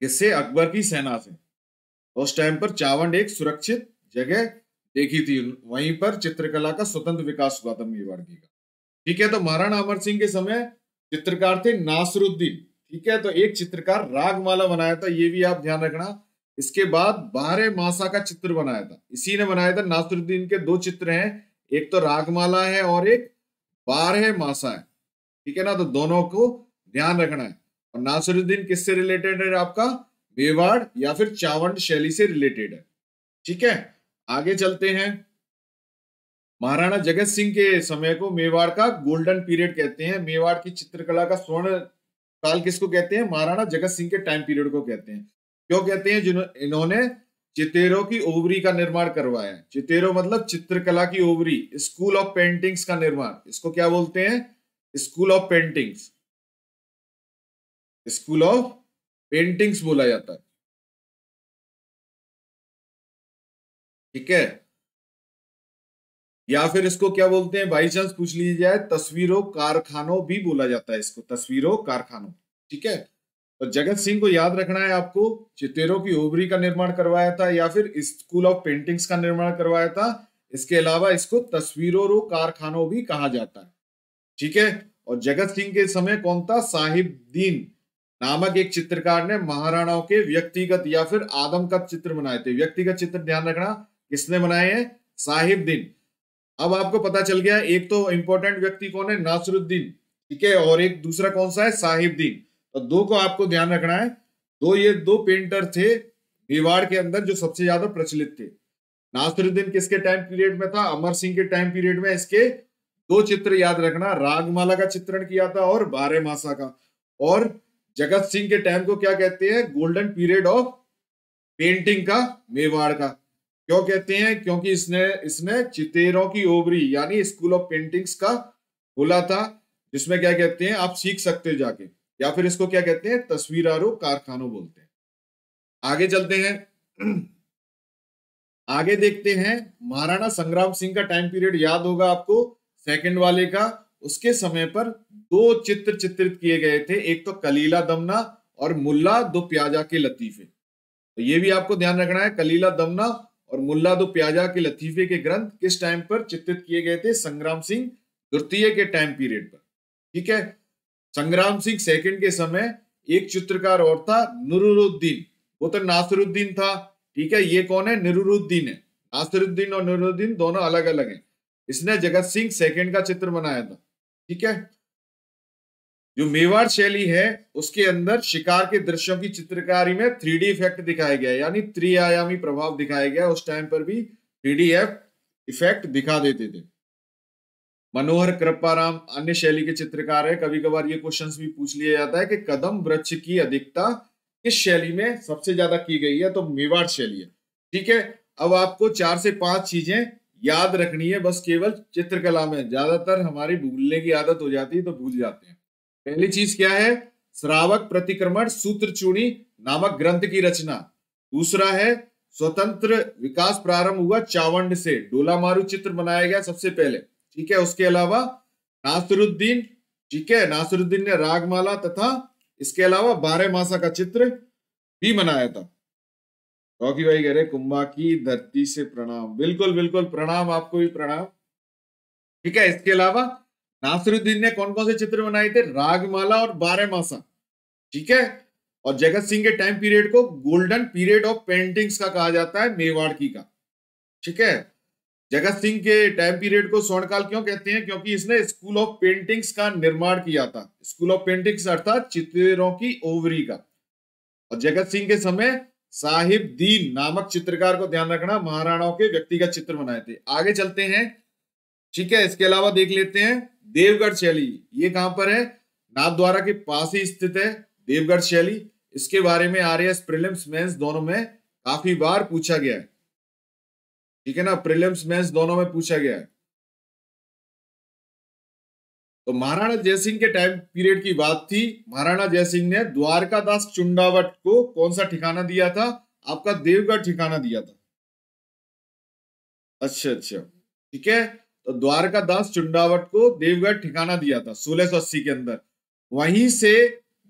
किससे अकबर की सेना से उस टाइम पर चावंड एक सुरक्षित जगह देखी थी वहीं पर चित्रकला का स्वतंत्र विकास हुआ था मेवाड़गी का ठीक है तो महाराणा अमर सिंह के समय चित्रकार थे नासरुद्दीन ठीक है तो एक चित्रकार रागमाला बनाया था ये भी आप ध्यान रखना इसके बाद बारह मासा का चित्र बनाया था इसी ने बनाया था नासरुद्दीन के दो चित्र हैं एक तो रागमाला है और एक बारह मासा है ठीक है ना तो दोनों को ध्यान रखना है और नासरुद्दीन किससे रिलेटेड है आपका मेवाड़ या फिर चावंड शैली से रिलेटेड है ठीक है आगे चलते हैं महाराणा जगत सिंह के समय को मेवाड़ का गोल्डन पीरियड कहते हैं मेवाड़ की चित्रकला का स्वर्ण काल किसको कहते हैं महाराणा जगत सिंह के टाइम पीरियड को कहते हैं क्यों कहते हैं जिन्हों इन्होंने चितेरो की ओवरी का निर्माण करवाया चितेरो मतलब चित्रकला की ओवरी स्कूल ऑफ पेंटिंग्स का निर्माण इसको क्या बोलते हैं school of paintings school of paintings बोला जाता है ठीक है या फिर इसको क्या बोलते हैं बाई चांस पूछ लीजिए जाए तस्वीरों कारखानों भी बोला जाता है इसको तस्वीरों कारखानों ठीक है तो जगत सिंह को याद रखना है आपको चितेरों की ओबरी का निर्माण करवाया था या फिर स्कूल ऑफ पेंटिंग्स का निर्माण करवाया था इसके अलावा इसको तस्वीरों कारखानों भी कहा जाता है ठीक है और जगत सिंह के समय कौन था साहिब दीन नामक एक चित्रकार ने महाराणाओं के व्यक्तिगत या फिर आदम का चित्र बनाए थे व्यक्तिगत चित्र ध्यान रखना किसने बनाए हैं साहिबद्दीन अब आपको पता चल गया एक तो इंपॉर्टेंट व्यक्ति कौन है नासरुद्दीन ठीक है और एक दूसरा कौन सा है साहिबद्दीन तो दो को आपको ध्यान रखना है दो ये दो पेंटर थे मेवाड़ के अंदर जो सबसे ज्यादा प्रचलित थे नासरुद्दीन किसके टाइम पीरियड में था अमर सिंह के टाइम पीरियड में इसके दो चित्र याद रखना रागमाला का चित्रण किया था और बारह मासा का और जगत सिंह के टाइम को क्या कहते हैं गोल्डन पीरियड ऑफ पेंटिंग का मेवाड़ का क्यों कहते हैं क्योंकि इसने इसने चितेरों की ओबरी यानी स्कूल ऑफ पेंटिंग्स का खोला था जिसमें क्या कहते हैं आप सीख सकते हो जाके या फिर इसको क्या कहते हैं तस्वीरारो कारखानों बोलते हैं आगे चलते हैं आगे देखते हैं महाराणा संग्राम सिंह का टाइम पीरियड याद होगा आपको सेकंड वाले का उसके समय पर दो चित्र चित्रित किए गए थे एक तो कलीला दमना और मुल्ला दो प्याजा के लतीफे तो ये भी आपको ध्यान रखना है कलीला दमना और मुल्ला दो तो प्याजा के लतीफे के ग्रंथ किस टाइम पर चित्रित किए गए थे संग्राम सिंह द्वितीय के टाइम पीरियड पर ठीक है संग्राम सिंह सेकंड के समय एक चित्रकार और था नुरुद्दीन वो तो नासिरुद्दीन था ठीक है ये कौन है नुरुद्दीन है नासिरुद्दीन और नुरुद्दीन दोनों अलग अलग हैं इसने जगत सिंह सेकंड का चित्र बनाया था ठीक है जो मेवाड़ शैली है उसके अंदर शिकार के दृश्यों की चित्रकारी में थ्री इफेक्ट दिखाया गया यानी त्रिआयामी प्रभाव दिखाया गया उस टाइम पर भी थ्री इफेक्ट दिखा देते थे मनोहर कृपाराम अन्य शैली के चित्रकार है कभी कभार ये क्वेश्चन भी पूछ लिया जाता है कि कदम वृक्ष की अधिकता किस शैली में सबसे ज्यादा की गई है तो मेवाड़ शैली है ठीक है अब आपको चार से पांच चीजें याद रखनी है बस केवल चित्रकला में ज्यादातर हमारी भूलने की आदत हो जाती है तो भूल जाते हैं पहली चीज क्या है श्रावक प्रतिक्रमण सूत्र चूणी नामक ग्रंथ की रचना दूसरा है स्वतंत्र विकास प्रारंभ हुआ चावंड से डोला मारू चित्र बनाया गया सबसे पहले ठीक है उसके अलावा नासरुद्दीन ठीक है नासरुद्दीन ने रागमाला तथा इसके अलावा बारह मासा का चित्र भी बनाया था रॉकी भाई कह रहे कुंभा की धरती से प्रणाम बिल्कुल बिल्कुल प्रणाम आपको भी प्रणाम ठीक है इसके अलावा नासिरुद्दीन ने कौन कौन से चित्र बनाए थे रागमाला और बारह मासा ठीक है और जगत सिंह के टाइम पीरियड को गोल्डन पीरियड ऑफ पेंटिंग्स का कहा जाता है मेवाड़ की का ठीक है जगत सिंह के टाइम पीरियड को स्वर्णकाल क्यों कहते हैं क्योंकि इसने स्कूल ऑफ पेंटिंग्स का निर्माण किया था स्कूल ऑफ पेंटिंग्स अर्थात चित्रों की ओवरी का और जगत सिंह के समय साहिब दीन नामक चित्रकार को ध्यान रखना महाराणाओं के व्यक्तिगत चित्र बनाए थे आगे चलते हैं ठीक है इसके अलावा देख लेते हैं देवगढ़ शैली ये कहां पर है नाथद्वारा के पास ही स्थित है देवगढ़ शैली इसके बारे में आरएएस प्रिलिम्स मेंस दोनों में काफी बार पूछा गया है ठीक है ना प्रिलिम्स मेंस दोनों में पूछा गया है तो महाराणा जयसिंह के टाइम पीरियड की बात थी महाराणा जयसिंह ने द्वारकादास चुंडावट को कौन सा ठिकाना दिया था आपका देवगढ़ ठिकाना दिया था अच्छा अच्छा ठीक है तो द्वारका दास चुंडावट को देवगढ़ ठिकाना दिया था अस्सी के अंदर वहीं से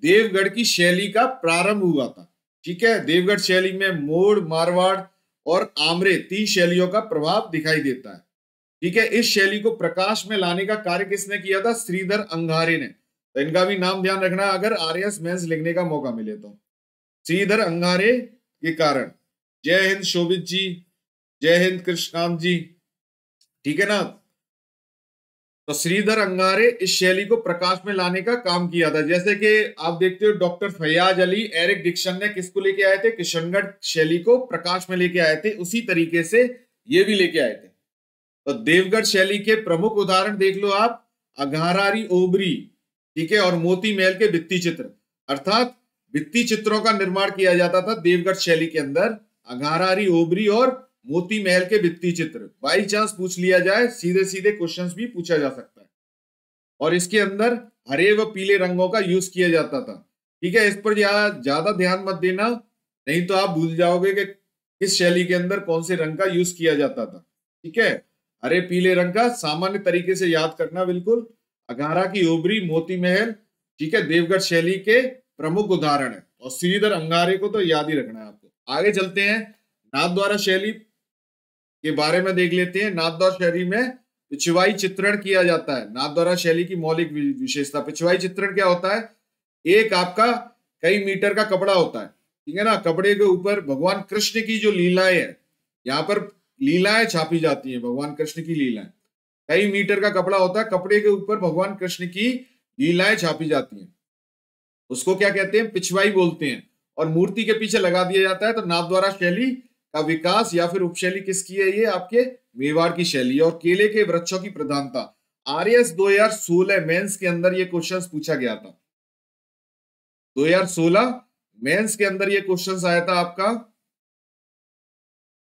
देवगढ़ की शैली का प्रारंभ हुआ था ठीक है देवगढ़ शैली में मोड़ मारवाड़ और आमरे तीन शैलियों का प्रभाव दिखाई देता है ठीक है इस शैली को प्रकाश में लाने का कार्य किसने किया था श्रीधर अंगारे ने तो इनका भी नाम ध्यान रखना अगर आर्यस मैं लिखने का मौका मिले तो श्रीधर अंगारे के कारण जय हिंद शोभित जी जय हिंद कृष्णकांत जी ठीक है ना तो श्रीधर अंगारे इस शैली को प्रकाश में लाने का काम किया था जैसे कि आप देखते हो doctor Faiyaz Ali Eric Dickson ने किसको लेके आए थे किशनगढ़ शैली को प्रकाश में लेके आए थे उसी तरीके से ये भी लेके आए थे तो देवगढ़ शैली के प्रमुख उदाहरण देख लो आप अघारारी ओबरी ठीक है और मोती महल के वित्तीय चित्र अर्थात वित्तीय चित्रों का निर्माण किया जाता था देवगढ़ शैली के अंदर अघारारी ओबरी और मोती महल के वित्तीय चित्र बाई चांस पूछ लिया जाए सीधे सीधे क्वेश्चंस भी पूछा जा सकता है और इसके अंदर हरे व पीले रंगों का यूज किया जाता था ठीक है इस पर ज्यादा ध्यान मत देना नहीं तो आप भूल जाओगे कि किस शैली के अंदर कौन से रंग का यूज किया जाता था ठीक है हरे पीले रंग का सामान्य तरीके से याद करना बिल्कुल अघारा की ओबरी मोती महल ठीक है देवगढ़ शैली के प्रमुख उदाहरण है और श्रीधर अंगारे को तो याद ही रखना है आपको आगे चलते हैं नाथ द्वारा शैली के बारे में देख लेते हैं नाथद्वार शैली में पिछवाई चित्रण किया जाता है नाथद्वारा शैली की मौलिक विशेषता पिछवाई चित्रण क्या होता है एक आपका कई मीटर का कपड़ा होता है ठीक है ना कपड़े के ऊपर भगवान कृष्ण की जो लीलाएं है यहाँ पर लीलाएं छापी जाती हैं भगवान कृष्ण की लीलाएं कई मीटर का कपड़ा होता है कपड़े के ऊपर भगवान कृष्ण की लीलाएं छापी जाती हैं उसको क्या कहते हैं पिछवाई बोलते हैं और मूर्ति के पीछे लगा दिया जाता है तो द्वारा शैली का विकास या फिर उपशैली किसकी है ये आपके मेवाड़ की शैली और केले के वृक्षों की प्रधानता आर एस हजार सोलह मेन्स के अंदर ये क्वेश्चन पूछा गया था 2016 मेंस के अंदर ये क्वेश्चन आया था आपका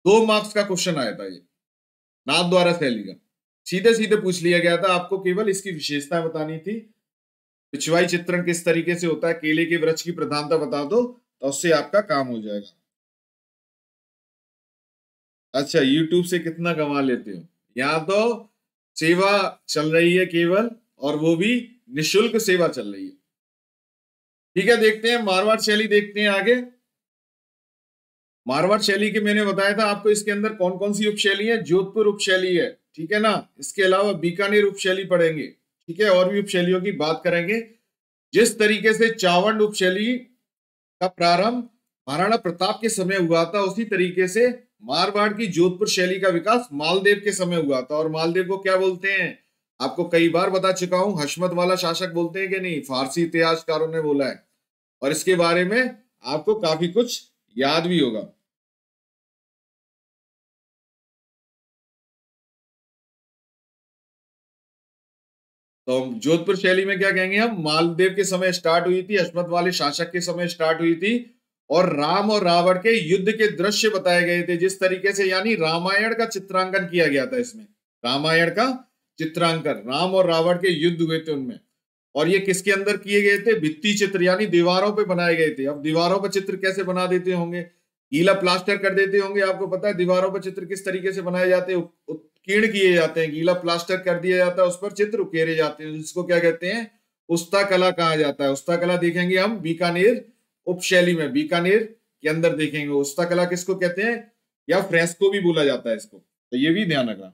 दो मार्क्स का क्वेश्चन आया था ये नाथ द्वारा शैली का सीधे सीधे पूछ लिया गया था आपको केवल इसकी विशेषता बतानी थी पिछवाई चित्रण किस तरीके से होता है केले के वृक्ष की प्रधानता बता दो तो उससे आपका काम हो जाएगा अच्छा यूट्यूब से कितना कमा लेते हो यहाँ तो सेवा चल रही है केवल और वो भी निशुल्क सेवा चल रही है ठीक है देखते हैं मारवाड़ शैली देखते हैं आगे मारवाड़ शैली के मैंने बताया था आपको इसके अंदर कौन कौन सी उपशैली है जोधपुर उपशैली है ठीक है ना इसके अलावा बीकानेर उपशैली पढ़ेंगे ठीक है और भी उपशैलियों की बात करेंगे जिस तरीके से चावंड उपशैली का प्रारंभ महाराणा प्रताप के समय हुआ था उसी तरीके से मारवाड़ की जोधपुर शैली का विकास मालदेव के समय हुआ था और मालदेव को क्या बोलते हैं आपको कई बार बता चुका हूं हशमत वाला शासक बोलते हैं कि नहीं फारसी इतिहासकारों ने बोला है और इसके बारे में आपको काफी कुछ याद भी होगा तो जोधपुर शैली में क्या कहेंगे हम मालदेव के समय स्टार्ट हुई थी हशमत वाले शासक के समय स्टार्ट हुई थी और राम और रावण के युद्ध के दृश्य बताए गए थे जिस तरीके से यानी रामायण का चित्रांकन किया गया था इसमें रामायण का चित्रांकन राम और रावण के युद्ध हुए थे उनमें और ये किसके अंदर किए गए थे भित्ती चित्र यानी दीवारों पे बनाए गए थे अब दीवारों पर चित्र कैसे बना देते होंगे गीला प्लास्टर कर देते होंगे आपको पता है दीवारों पर चित्र किस तरीके से बनाए जाते हैं उत्कीर्ण किए जाते हैं गीला प्लास्टर कर दिया जाता है उस पर चित्र उकेरे जाते हैं जिसको क्या कहते हैं उस्ता कला कहा जाता है उस्ता कला देखेंगे हम बीकानेर उपशैली में बीकानेर के अंदर देखेंगे उस्ता कला किसको कहते हैं या फ्रेस्को भी बोला जाता है इसको तो ये भी ध्यान रखना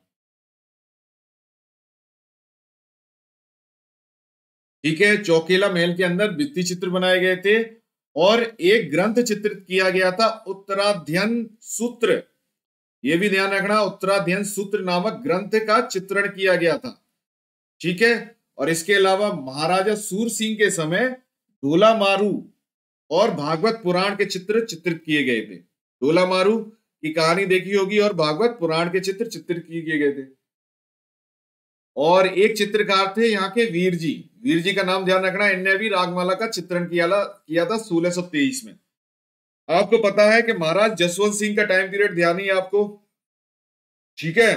ठीक है चौकेला महल के अंदर भित्ति चित्र बनाए गए थे और एक ग्रंथ चित्रित किया गया था उत्तराध्यन सूत्र ये भी ध्यान रखना उत्तराध्यन सूत्र नामक ग्रंथ का चित्रण किया गया था ठीक है और इसके अलावा महाराजा सूर सिंह के समय ढोला मारू और भागवत पुराण के चित्र चित्रित किए गए थे डोला मारू की कहानी देखी होगी और भागवत पुराण के चित्र चित्रित किए गए थे और एक चित्रकार थे यहाँ के वीर जी वीर जी का नाम ध्यान रखना इनने भी रागमाला का चित्रण किया, किया था तेईस में आपको पता है कि महाराज जसवंत सिंह का टाइम पीरियड ध्यान ही आपको ठीक है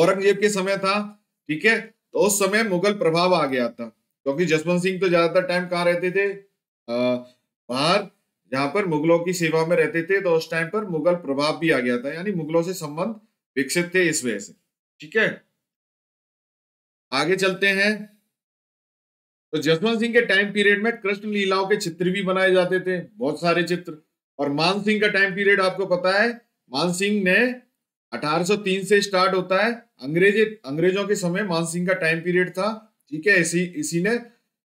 औरंगजेब के समय था ठीक है तो उस समय मुगल प्रभाव आ गया था क्योंकि जसवंत सिंह तो ज्यादातर टाइम कहाँ रहते थे बाहर जहां पर मुगलों की सेवा में रहते थे तो उस टाइम पर मुगल प्रभाव भी आ गया था यानी मुगलों से संबंध विकसित थे इस वजह से ठीक है आगे चलते हैं तो जसवंत सिंह के टाइम पीरियड में कृष्ण लीलाओं के चित्र भी बनाए जाते थे बहुत सारे चित्र और मान सिंह का टाइम पीरियड आपको पता है मान सिंह ने 1803 से स्टार्ट होता है अंग्रेजी अंग्रेजों के समय मान सिंह का टाइम पीरियड था ठीक है इसी इसी ने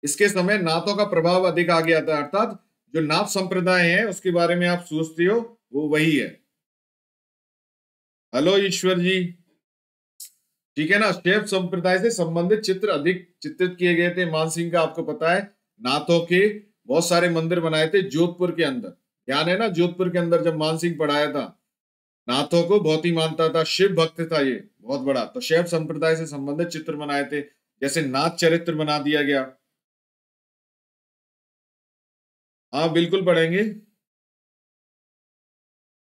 इसके समय नाथों का प्रभाव अधिक आ गया था अर्थात जो नाथ संप्रदाय है उसके बारे में आप सोचते हो वो वही है हेलो ईश्वर जी ठीक है ना शैव संप्रदाय से संबंधित चित्र अधिक चित्रित किए गए थे मान सिंह का आपको पता है नाथों के बहुत सारे मंदिर बनाए थे जोधपुर के अंदर ध्यान है ना जोधपुर के अंदर जब मान सिंह पढ़ाया था नाथों को बहुत ही मानता था शिव भक्त था ये बहुत बड़ा तो शैव संप्रदाय से संबंधित चित्र बनाए थे जैसे नाथ चरित्र बना दिया गया हाँ बिल्कुल पढ़ेंगे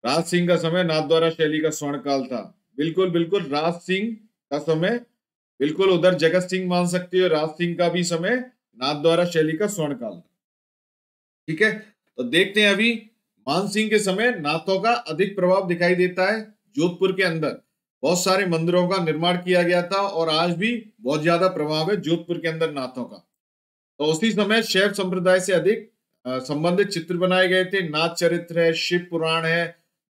राज सिंह का समय नाथ द्वारा शैली का स्वर्ण काल था बिल्कुल बिल्कुल राज सिंह का समय बिल्कुल उधर जगत सिंह मान सकते हो राज सिंह का भी समय नाथ द्वारा शैली का स्वर्ण काल था ठीक है तो देखते हैं अभी मान सिंह के समय नाथों का अधिक प्रभाव दिखाई देता है जोधपुर के अंदर बहुत सारे मंदिरों का निर्माण किया गया था और आज भी बहुत ज्यादा प्रभाव है जोधपुर के अंदर नाथों का तो उसी समय शैव संप्रदाय से अधिक संबंधित चित्र बनाए गए थे नाथ चरित्र है शिव पुराण है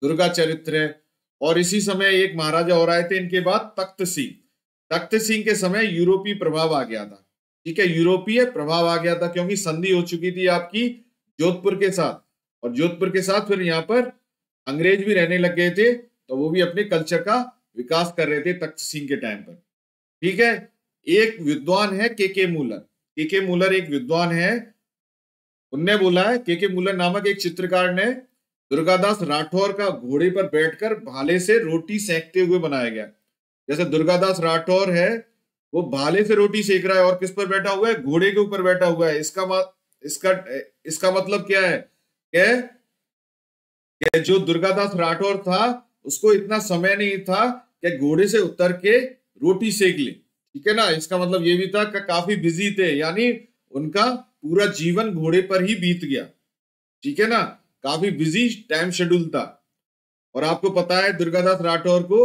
दुर्गा चरित्र है और इसी समय एक महाराजा और आए थे इनके बाद तख्त सिंह तख्त सिंह के समय यूरोपीय प्रभाव आ गया था ठीक है यूरोपीय प्रभाव आ गया था क्योंकि संधि हो चुकी थी आपकी जोधपुर के साथ और जोधपुर के साथ फिर यहाँ पर अंग्रेज भी रहने लग गए थे तो वो भी अपने कल्चर का विकास कर रहे थे तख्त सिंह के टाइम पर ठीक है एक विद्वान है के के मूलर के के मूलर एक विद्वान है उनने बोला है के के मुल्ला नामक एक चित्रकार ने दुर्गादास राठौर का घोड़े पर बैठकर भाले से रोटी सेकते हुए बनाया गया जैसे दुर्गादास राठौर है वो भाले से रोटी सेक रहा है और किस पर बैठा हुआ है घोड़े के ऊपर बैठा हुआ है इसका इसका इसका मतलब क्या है कि जो दुर्गादास राठौर था उसको इतना समय नहीं था कि घोड़े से उतर के रोटी सेक ले ठीक है ना इसका मतलब ये भी था कि काफी बिजी थे यानी उनका पूरा जीवन घोड़े पर ही बीत गया ठीक है ना काफी बिजी टाइम शेड्यूल था और आपको पता है दुर्गादास राठौर को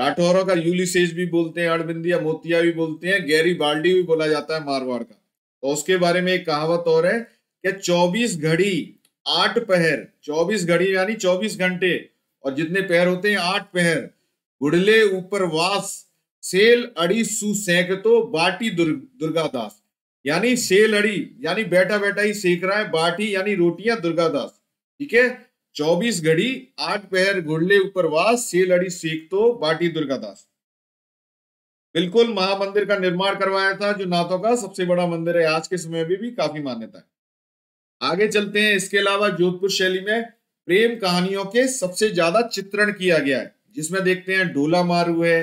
राठौरों का यूलिसेज भी बोलते हैं अड़बिंदिया मोतिया भी बोलते हैं गैरी बाल्डी भी बोला जाता है मारवाड़ का तो उसके बारे में एक कहावत और है कि 24 घड़ी आठ पहर 24 घड़ी यानी 24 घंटे और जितने पहर होते हैं आठ पहर गुड़ले ऊपर वास सेल अड़ी सु सैकतो बाटी दुर्ग, दुर्गादास यानी से लड़ी यानी बैठा बैठा ही सेक रहा है बाटी यानी रोटियां दुर्गा दास ठीक है चौबीस घड़ी आठ पैर गुड़ले ऊपर वास से लड़ी सेक तो बाटी दुर्गा दास बिल्कुल महामंदिर का निर्माण करवाया था जो नाथों का सबसे बड़ा मंदिर है आज के समय में भी काफी मान्यता है आगे चलते हैं इसके अलावा जोधपुर शैली में प्रेम कहानियों के सबसे ज्यादा चित्रण किया गया है जिसमें देखते हैं ढोला मारू है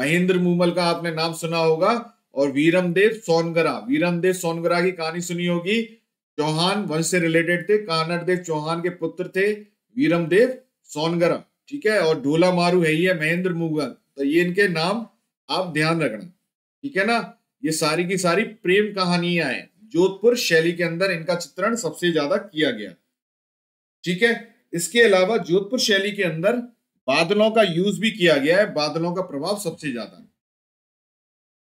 महेंद्र मूमल का आपने नाम सुना होगा और वीरमदेव सोनगरा वीरमदेव सोनगरा की कहानी सुनी होगी चौहान वंश से रिलेटेड थे कानड़देव देव चौहान के पुत्र थे वीरमदेव सोनगरा ठीक है और ढोला मारू है ये महेंद्र मुगल तो ये इनके नाम आप ध्यान रखना ठीक है ना ये सारी की सारी प्रेम कहानियां हैं जोधपुर शैली के अंदर इनका चित्रण सबसे ज्यादा किया गया ठीक है इसके अलावा जोधपुर शैली के अंदर बादलों का यूज भी किया गया है बादलों का प्रभाव सबसे ज्यादा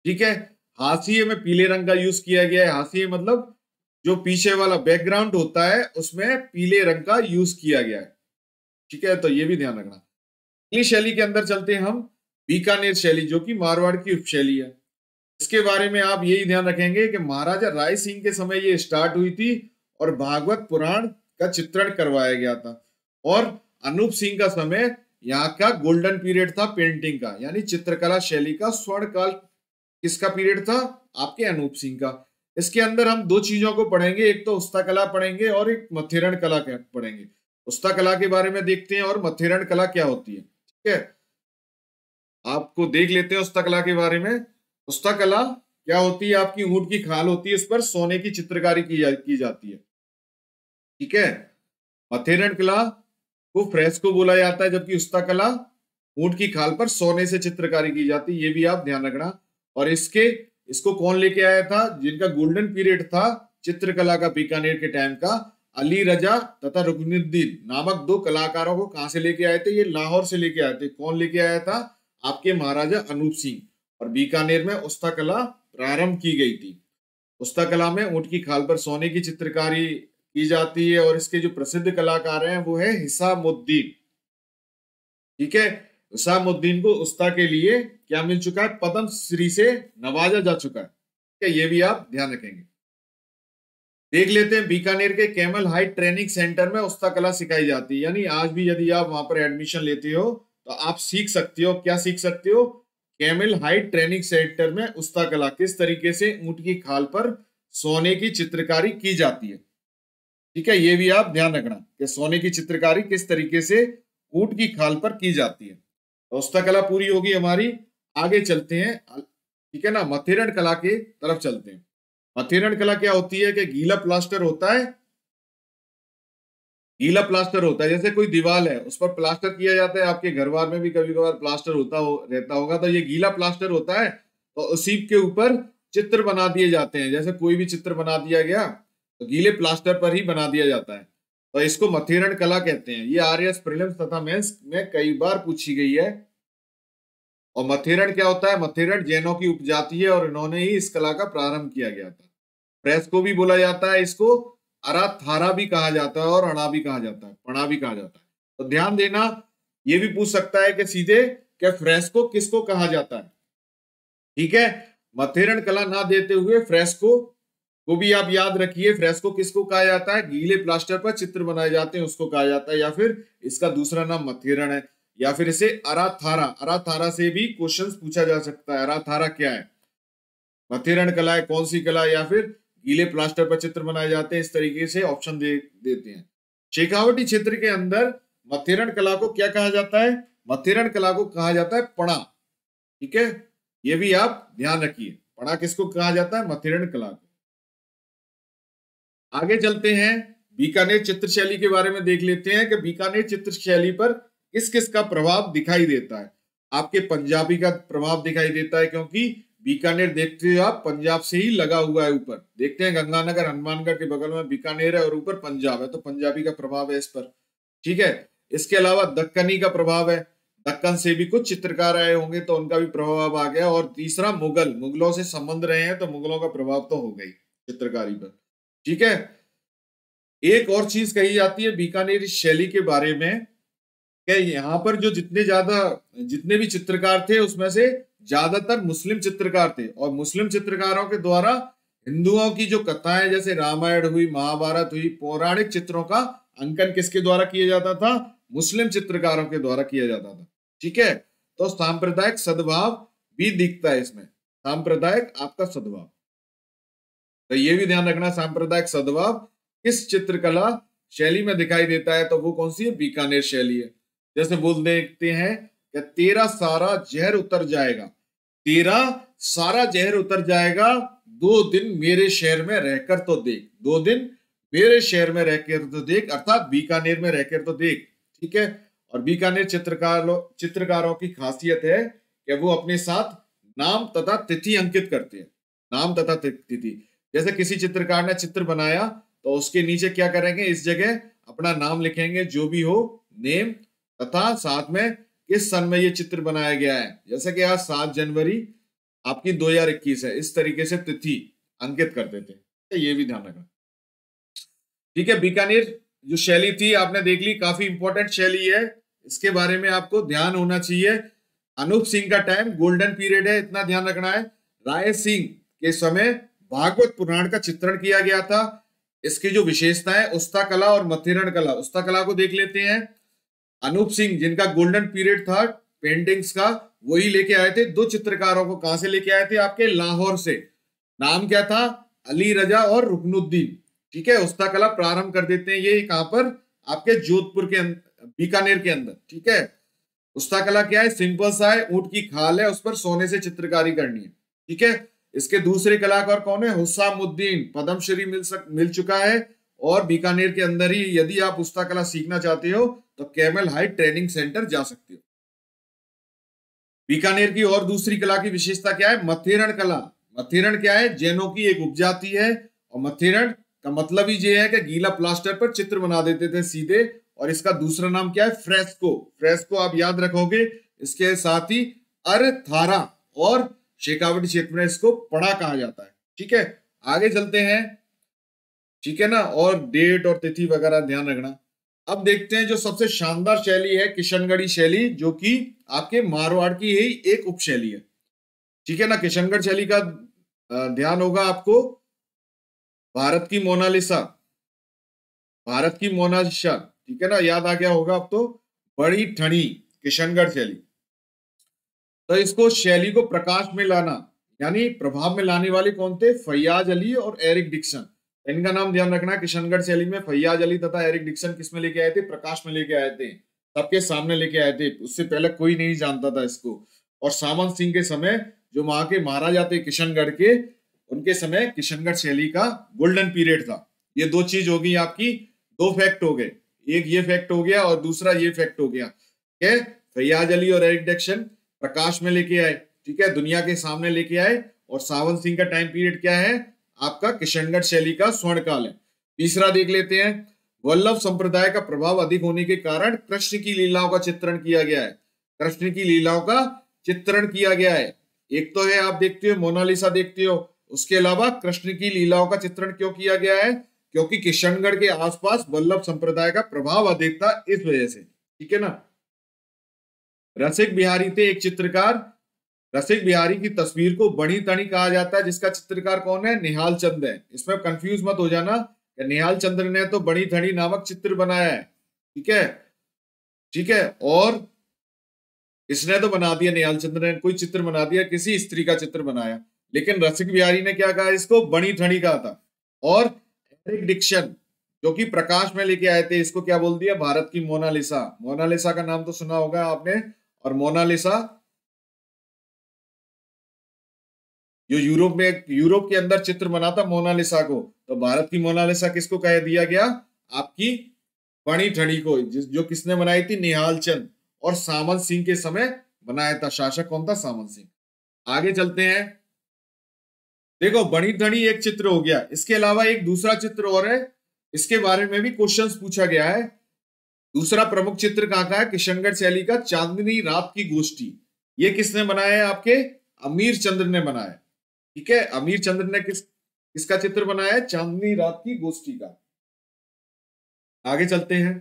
ठीक है हाशिए में पीले रंग का यूज किया गया है हाशिए मतलब जो पीछे वाला बैकग्राउंड होता है उसमें पीले रंग का यूज किया गया है ठीक है तो ये भी ध्यान रखना अगली शैली के अंदर चलते हैं हम बीकानेर शैली जो कि मारवाड़ की उपशैली है इसके बारे में आप यही ध्यान रखेंगे कि महाराजा राय सिंह के समय ये स्टार्ट हुई थी और भागवत पुराण का चित्रण करवाया गया था और अनूप सिंह का समय यहाँ का गोल्डन पीरियड था पेंटिंग का यानी चित्रकला शैली का स्वर्ण काल किसका पीरियड था आपके अनूप सिंह का इसके अंदर हम दो चीजों को पढ़ेंगे एक तो उस्ता कला पढ़ेंगे और एक मथेरण कला पढ़ेंगे उस्ता कला के बारे में देखते हैं और मथेरण कला क्या होती है ठीक है आपको देख लेते हैं उस्ता कला के बारे में उस्ता कला क्या होती है आपकी ऊंट की खाल होती है उस पर सोने की चित्रकारी की, जा, की जाती है ठीक है मथेरण कला को फ्रेस को बोला जाता है जबकि उस्ता कला ऊंट की खाल पर सोने से चित्रकारी की जाती है ये भी आप ध्यान रखना और इसके इसको कौन लेके आया था जिनका गोल्डन पीरियड था चित्रकला का बीकानेर के टाइम का अली रजा तथा रुकनुद्दीन नामक दो कलाकारों को कहा से लेके आए थे ये लाहौर से लेके आए थे कौन लेके आया था आपके महाराजा अनूप सिंह और बीकानेर में उस्ता कला प्रारंभ की गई थी उस्ता कला में ऊँट की खाल पर सोने की चित्रकारी की जाती है और इसके जो प्रसिद्ध कलाकार हैं वो है हिसामुद्दीन ठीक है उसामुद्दीन को उस्ता के लिए क्या मिल चुका है पद्म श्री से नवाजा जा चुका है ठीक है ये भी आप ध्यान रखेंगे देख लेते हैं बीकानेर के कैमल हाइट ट्रेनिंग सेंटर में उस्ता कला सिखाई जाती है यानी आज भी यदि आप वहां पर एडमिशन लेते हो तो आप सीख सकते हो क्या सीख सकते हो कैमल हाइट ट्रेनिंग सेंटर में उस्ता कला किस तरीके से ऊंट की खाल पर सोने की चित्रकारी की जाती है ठीक है ये भी आप ध्यान रखना कि सोने की चित्रकारी किस तरीके से ऊंट की खाल पर की जाती है औस्ता कला पूरी होगी हमारी आगे चलते हैं ठीक है ना मथेरण कला के तरफ चलते हैं मथेरण कला क्या होती है कि गीला प्लास्टर होता है गीला प्लास्टर होता है जैसे कोई दीवार है उस पर प्लास्टर किया जाता है आपके घर वार में भी कभी कभार प्लास्टर होता हो रहता होगा तो ये गीला प्लास्टर होता है तो उसी के ऊपर चित्र बना दिए जाते हैं जैसे कोई भी चित्र बना दिया गया तो गीले प्लास्टर पर ही बना दिया जाता है तो इसको मथेरण कला कहते हैं ये आर्यस प्रिलिम्स तथा मेंस में कई बार पूछी गई है और मथेरण क्या होता है मथेरण जैनों की उपजाति है और इन्होंने ही इस कला का प्रारंभ किया गया था प्रेस को भी बोला जाता है इसको अराथारा भी कहा जाता है और अणा भी कहा जाता है पणा भी कहा जाता है तो ध्यान देना ये भी पूछ सकता है कि सीधे क्या फ्रेस्को किसको कहा जाता है ठीक है मथेरण कला ना देते हुए फ्रेस्को वो भी आप याद रखिए फ्रेस्को किसको कहा जाता है गीले प्लास्टर पर चित्र बनाए जाते हैं उसको कहा जाता है या फिर इसका दूसरा नाम मथेरण है या फिर इसे अराथारा अराथारा से भी क्वेश्चन पूछा जा सकता है अराथारा क्या है मथेरण कला है कौन सी कला या फिर गीले प्लास्टर पर चित्र बनाए जाते हैं इस तरीके से ऑप्शन दे देते हैं शेखावटी क्षेत्र के अंदर मथेरण कला को क्या कहा जाता है मथेरण कला को कहा जाता है पणा ठीक है ये भी आप ध्यान रखिए पणा किसको कहा जाता है मथेरण कला को आगे चलते हैं बीकानेर चित्र शैली के बारे में देख लेते हैं कि बीकानेर चित्र शैली पर किस किस का प्रभाव दिखाई देता है आपके पंजाबी का प्रभाव दिखाई देता है क्योंकि बीकानेर देखते हो आप पंजाब से ही लगा हुआ है ऊपर देखते हैं गंगानगर हनुमानगढ़ के बगल में बीकानेर है और ऊपर पंजाब है तो पंजाबी का प्रभाव है इस पर ठीक है इसके अलावा दक्कनी का प्रभाव है दक्कन से भी कुछ चित्रकार आए होंगे तो उनका भी प्रभाव आ गया और तीसरा मुगल मुगलों से संबंध रहे हैं तो मुगलों का प्रभाव तो हो गई चित्रकारी पर ठीक है एक और चीज कही जाती है बीकानेर शैली के बारे में कि यहाँ पर जो जितने ज्यादा जितने भी चित्रकार थे उसमें से ज्यादातर मुस्लिम चित्रकार थे और मुस्लिम चित्रकारों के द्वारा हिंदुओं की जो कथाएं जैसे रामायण हुई महाभारत हुई पौराणिक चित्रों का अंकन किसके द्वारा किया जाता था मुस्लिम चित्रकारों के द्वारा किया जाता था ठीक है तो सांप्रदायिक सद्भाव भी दिखता है इसमें सांप्रदायिक आपका सद्भाव तो ये भी ध्यान रखना सांप्रदायिक सद्भाव किस चित्रकला शैली में दिखाई देता है तो वो कौन सी है बीकानेर शैली है जैसे बोल देखते हैं कि तेरा सारा जहर उतर जाएगा तेरा सारा जहर उतर जाएगा दो दिन मेरे शहर में रहकर तो देख दो दिन मेरे शहर में रहकर तो देख अर्थात बीकानेर में रहकर तो देख ठीक है और बीकानेर चित्रकारों चित्रकारों की खासियत है कि वो अपने साथ नाम तथा तिथि अंकित करते हैं नाम तथा तिथि जैसे किसी चित्रकार ने चित्र बनाया तो उसके नीचे क्या करेंगे इस जगह अपना नाम लिखेंगे जो भी हो नेम तथा साथ में किस सन में ये चित्र बनाया गया है जैसे कि आज सात जनवरी आपकी 2021 है इस तरीके से तिथि अंकित कर देते तो ये भी ध्यान रखना ठीक है बीकानेर जो शैली थी आपने देख ली काफी इंपॉर्टेंट शैली है इसके बारे में आपको ध्यान होना चाहिए अनूप सिंह का टाइम गोल्डन पीरियड है इतना ध्यान रखना है राय सिंह के समय भागवत पुराण का चित्रण किया गया था इसकी जो विशेषता है उस्ता कला और मथिरण कला उस्ता कला को देख लेते हैं अनूप सिंह जिनका गोल्डन पीरियड था पेंटिंग्स का वही लेके आए थे दो चित्रकारों को कहा से लेके आए थे आपके लाहौर से नाम क्या था अली रजा और रुकनुद्दीन ठीक है उस्ता कला प्रारंभ कर देते हैं ये कहां पर आपके जोधपुर के अं-, बीकानेर के अंदर ठीक है उस्ता कला क्या है सिंपल सा है ऊंट की खाल है उस पर सोने से चित्रकारी करनी है ठीक है इसके दूसरे कलाकार कौन है हुसामुद्दीन पद्मश्री मिल सक मिल चुका है और बीकानेर के अंदर ही यदि आप उस्ता कला सीखना चाहते हो तो कैमल हाइट ट्रेनिंग सेंटर जा सकते हो बीकानेर की और दूसरी कला की विशेषता क्या है मथेरण कला मथेरण क्या है जैनों की एक उपजाति है और मथेरण का मतलब ही ये है कि गीला प्लास्टर पर चित्र बना देते थे सीधे और इसका दूसरा नाम क्या है फ्रेस्को फ्रेस्को आप याद रखोगे इसके साथ ही अर थारा और शेखावटी क्षेत्र में इसको पड़ा कहा जाता है ठीक है आगे चलते हैं ठीक है ना और डेट और तिथि वगैरह ध्यान रखना अब देखते हैं जो सबसे शानदार शैली है किशनगढ़ी शैली जो कि आपके मारवाड़ की ही एक उपशैली है ठीक है ना किशनगढ़ शैली का ध्यान होगा आपको भारत की मोनालिसा भारत की मोनालिसा ठीक है ना याद आ गया होगा अब तो बड़ी ठणी किशनगढ़ शैली तो इसको शैली को प्रकाश में लाना यानी प्रभाव में लाने वाले कौन थे फैयाज अली और एरिक डिक्सन तो इनका नाम ध्यान रखना किशनगढ़ शैली में फैयाज अली तथा एरिक डिक्सन किस में लेके आए थे प्रकाश में लेके आए थे सबके सामने लेके आए थे उससे पहले कोई नहीं जानता था इसको और सामंत सिंह के समय जो वहां के महाराजा थे किशनगढ़ के उनके समय किशनगढ़ शैली का गोल्डन पीरियड था ये दो चीज हो गई आपकी दो फैक्ट हो गए एक ये फैक्ट हो गया और दूसरा ये फैक्ट हो गया फैयाज अली और एरिक डिक्सन प्रकाश में लेके आए ठीक है दुनिया के सामने लेके आए और सावन सिंह का टाइम पीरियड क्या है आपका किशनगढ़ शैली का स्वर्ण काल है तीसरा देख लेते हैं वल्लभ संप्रदाय का प्रभाव अधिक होने के कारण कृष्ण की लीलाओं का चित्रण किया गया है कृष्ण की लीलाओं का चित्रण किया गया है एक तो है आप देखते हो मोनालिसा देखते हो उसके अलावा कृष्ण की लीलाओं का चित्रण क्यों किया गया है क्योंकि किशनगढ़ के आसपास वल्लभ संप्रदाय का प्रभाव अधिक था इस वजह से ठीक है ना रसिक बिहारी थे एक चित्रकार रसिक बिहारी की तस्वीर को बड़ी तणी कहा जाता है जिसका चित्रकार कौन है निहाल चंद है इसमें कंफ्यूज मत हो जाना कि निहाल चंद्र ने तो बड़ी धड़ी नामक चित्र बनाया है ठीक है ठीक है और इसने तो बना दिया निहाल चंद्र ने कोई चित्र बना दिया किसी स्त्री का चित्र बनाया लेकिन रसिक बिहारी ने क्या कहा इसको बड़ी ठणी कहा था और एरिक डिक्शन जो कि प्रकाश में लेके आए थे इसको क्या बोल दिया भारत की मोनालिसा मोनालिसा का नाम तो सुना होगा आपने और मोनालिसा जो यूरोप में यूरोप के अंदर चित्र बना था मोनालिसा को तो भारत की मोनालिसा किसको कह दिया गया आपकी बणी ठणी को जो किसने बनाई थी निहाल चंद और सामन सिंह के समय बनाया था शासक कौन था सामन सिंह आगे चलते हैं देखो बणी ठणी एक चित्र हो गया इसके अलावा एक दूसरा चित्र और है इसके बारे में भी क्वेश्चंस पूछा गया है दूसरा प्रमुख चित्र कहाँ का है किशनगढ़ शैली का चांदनी रात की गोष्ठी ये किसने बनाया है आपके अमीर चंद्र ने बनाया ठीक है अमीर चंद्र ने किस किसका चित्र बनाया है चांदनी रात की गोष्ठी का आगे चलते हैं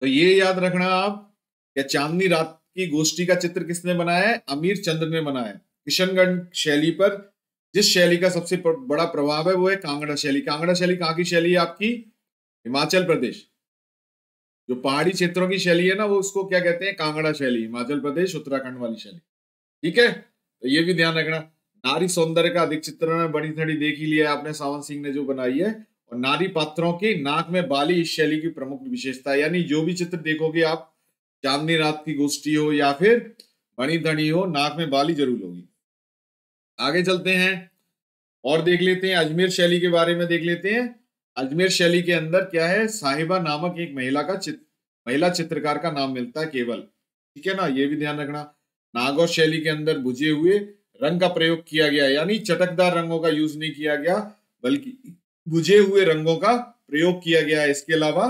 तो ये याद रखना आप क्या चांदनी रात की गोष्ठी का चित्र किसने बनाया है अमीर चंद्र ने बनाया है किशनगंज शैली पर जिस शैली का सबसे बड़ा प्रभाव है वो है कांगड़ा शैली कांगड़ा शैली कहाँ की शैली है आपकी हिमाचल प्रदेश जो पहाड़ी क्षेत्रों की शैली है ना वो उसको क्या कहते हैं कांगड़ा शैली हिमाचल प्रदेश उत्तराखंड वाली शैली ठीक है तो ये भी ध्यान रखना नारी सौंदर्य का अधिक चित्रण में बड़ी थड़ी देख ही लिया आपने सावन सिंह ने जो बनाई है और नारी पात्रों की नाक में बाली इस शैली की प्रमुख विशेषता है यानी जो भी चित्र देखोगे आप चांदनी रात की गोष्ठी हो या फिर बड़ी धनी हो नाक में बाली जरूर होगी आगे चलते हैं और देख लेते हैं अजमेर शैली के बारे में देख लेते हैं अजमेर शैली के अंदर क्या है साहिबा नामक एक महिला का चित्र महिला चित्रकार का नाम मिलता है केवल ठीक है ना ये भी ध्यान रखना नागौर शैली के अंदर बुझे हुए रंग का प्रयोग किया गया यानी चटकदार रंगों का यूज नहीं किया गया बल्कि बुझे हुए रंगों का प्रयोग किया गया है इसके अलावा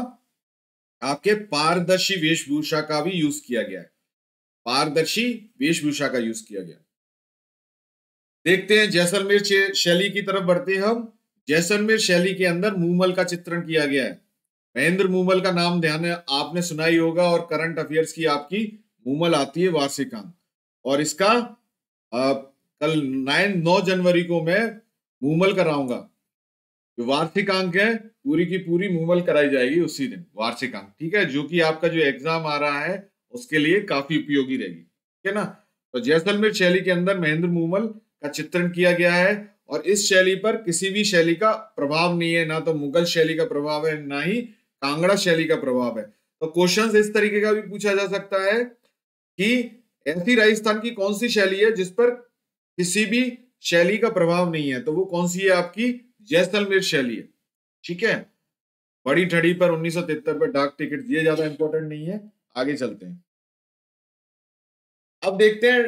आपके पारदर्शी वेशभूषा का भी यूज किया गया है पारदर्शी वेशभूषा का यूज किया गया देखते हैं जैसलमेर शैली की तरफ बढ़ते हैं हम जैसलमेर शैली के अंदर मूमल का चित्रण किया गया है महेंद्र मूमल का नाम ध्यान आपने सुनाई होगा और करंट अफेयर्स की आपकी मूमल आती है वार्षिकांक और इसका आ, कल नाइन नौ जनवरी को मैं मूमल कराऊंगा जो वार्षिक अंक है पूरी की पूरी मूमल कराई जाएगी उसी दिन वार्षिक अंक ठीक है जो कि आपका जो एग्जाम आ रहा है उसके लिए काफी उपयोगी रहेगी ठीक है ना तो जैसलमेर शैली के अंदर महेंद्र मूमल का चित्रण किया गया है और इस शैली पर किसी भी शैली का प्रभाव नहीं है ना तो मुगल शैली का प्रभाव है ना ही कांगड़ा शैली का प्रभाव है तो क्वेश्चन इस तरीके का भी पूछा जा सकता है कि ऐसी राजस्थान की कौन सी शैली है जिस पर किसी भी शैली का प्रभाव नहीं है तो वो कौन सी है आपकी जैसलमेर शैली है ठीक है बड़ी ठड़ी पर उन्नीस सौ तिहत्तर पर डाक टिकट ये ज्यादा इंपॉर्टेंट नहीं है आगे चलते हैं अब देखते हैं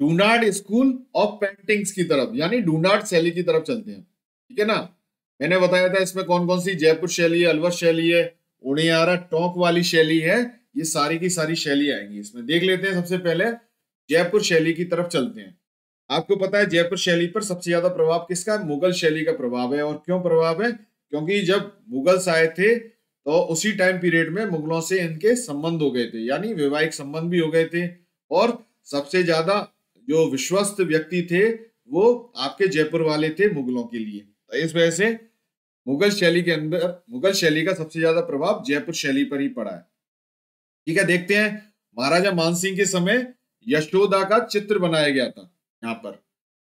डूनाट स्कूल ऑफ पेंटिंग्स की तरफ यानी डूनाट शैली की तरफ चलते हैं ठीक है ना मैंने बताया था इसमें कौन कौन सी जयपुर शैली है अलवर शैली है उड़ियारा टोंक वाली शैली है ये सारी की सारी शैली आएंगी इसमें देख लेते हैं सबसे पहले जयपुर शैली की तरफ चलते हैं आपको पता है जयपुर शैली पर सबसे ज्यादा प्रभाव किसका मुगल शैली का प्रभाव है और क्यों प्रभाव है क्योंकि जब मुगल्स आए थे तो उसी टाइम पीरियड में मुगलों से इनके संबंध हो गए थे यानी वैवाहिक संबंध भी हो गए थे और सबसे ज्यादा जो विश्वस्त व्यक्ति थे वो आपके जयपुर वाले थे मुगलों के लिए तो इस वजह से मुगल शैली के अंदर मुगल शैली का सबसे ज्यादा प्रभाव जयपुर शैली पर ही पड़ा है ठीक है देखते हैं महाराजा मानसिंह के समय यशोदा का चित्र बनाया गया था यहाँ पर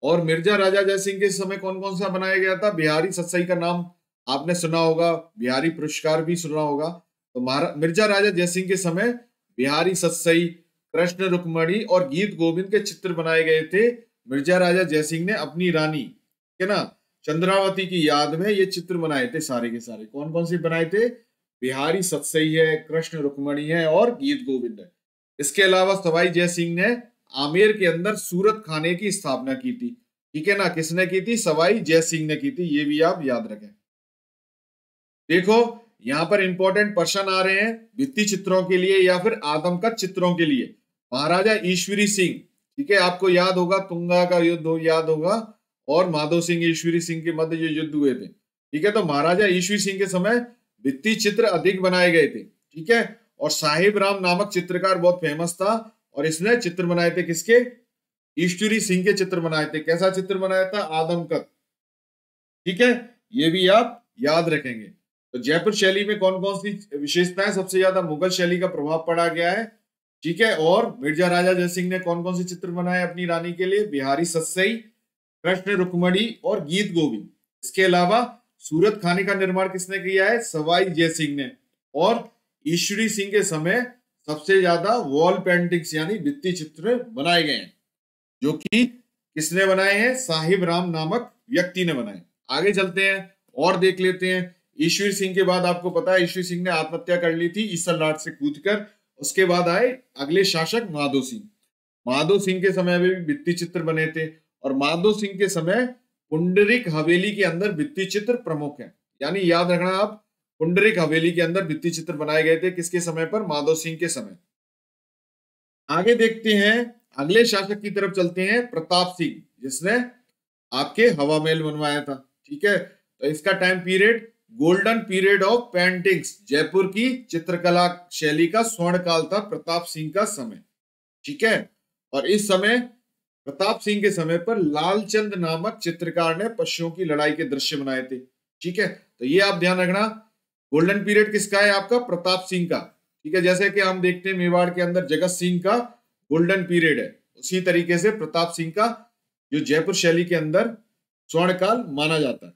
और मिर्जा राजा जयसिंह के समय कौन कौन सा बनाया गया था बिहारी सत्सई का नाम आपने सुना होगा बिहारी पुरस्कार भी सुना होगा तो महारा मिर्जा राजा जयसिंह के समय बिहारी सत्सई कृष्ण रुक्मणी और गीत गोविंद के चित्र बनाए गए थे मिर्जा राजा जयसिंह ने अपनी रानी है ना चंद्रावती की याद में ये चित्र बनाए थे सारे के सारे कौन कौन से बनाए थे बिहारी सतसई है कृष्ण रुक्मणी है और गीत गोविंद है इसके अलावा सवाई जयसिंह ने आमेर के अंदर सूरत खाने की स्थापना की थी ठीक है ना किसने की थी सवाई जयसिंह ने की थी ये भी आप याद रखें देखो यहाँ पर इंपॉर्टेंट प्रश्न आ रहे हैं वित्तीय चित्रों के लिए या फिर आदमकद चित्रों के लिए महाराजा ईश्वरी सिंह ठीक है आपको याद होगा तुंगा का युद्ध याद होगा और माधव सिंह ईश्वरी सिंह के मध्य जो युद्ध हुए थे ठीक है तो महाराजा ईश्वरी सिंह के समय वित्तीय चित्र अधिक बनाए गए थे ठीक है और साहिब राम नामक चित्रकार बहुत फेमस था और इसने चित्र बनाए थे किसके ईश्वरी सिंह के चित्र बनाए थे कैसा चित्र बनाया था आदम कथ ठीक है ये भी आप याद रखेंगे तो जयपुर शैली में कौन कौन सी विशेषताएं सबसे ज्यादा मुगल शैली का प्रभाव पड़ा गया है ठीक है और मिर्जा राजा जयसिंह ने कौन कौन से चित्र बनाए अपनी रानी के लिए बिहारी सत्सई कृष्ण रुकमणी और गीत गोविंद इसके अलावा सूरत खाने का निर्माण किसने किया है सवाई जयसिंह ने और ईश्वरी सिंह के समय सबसे ज्यादा वॉल पेंटिंग्स यानी भित्ति चित्र बनाए गए हैं जो कि किसने बनाए हैं साहिब राम नामक व्यक्ति ने बनाए आगे चलते हैं और देख लेते हैं ईश्वर सिंह के बाद आपको पता है ईश्वरी सिंह ने आत्महत्या कर ली थी ईसल से कूद उसके बाद आए अगले शासक माधो सिंह माधो सिंह के समय में भी वित्तीय चित्र बने थे और माधो सिंह के समय पुंडरिक हवेली के अंदर वित्तीय चित्र प्रमुख है यानी याद रखना आप पुंडरिक हवेली के अंदर वित्तीय चित्र बनाए गए थे किसके समय पर माधो सिंह के समय आगे देखते हैं अगले शासक की तरफ चलते हैं प्रताप सिंह जिसने आपके हवा महल बनवाया था ठीक है तो इसका time period golden period of paintings Jaipur की चित्रकला शैली का स्वर्ण काल था प्रताप सिंह का समय ठीक है और इस समय प्रताप सिंह के समय पर लालचंद नामक चित्रकार ने पशुओं की लड़ाई के दृश्य बनाए थे ठीक है तो ये आप ध्यान रखना गोल्डन पीरियड किसका है आपका प्रताप सिंह का ठीक है जैसे कि हम देखते हैं मेवाड़ के अंदर जगत सिंह का गोल्डन पीरियड है उसी तरीके से प्रताप सिंह का जो जयपुर शैली के अंदर स्वर्ण काल माना जाता है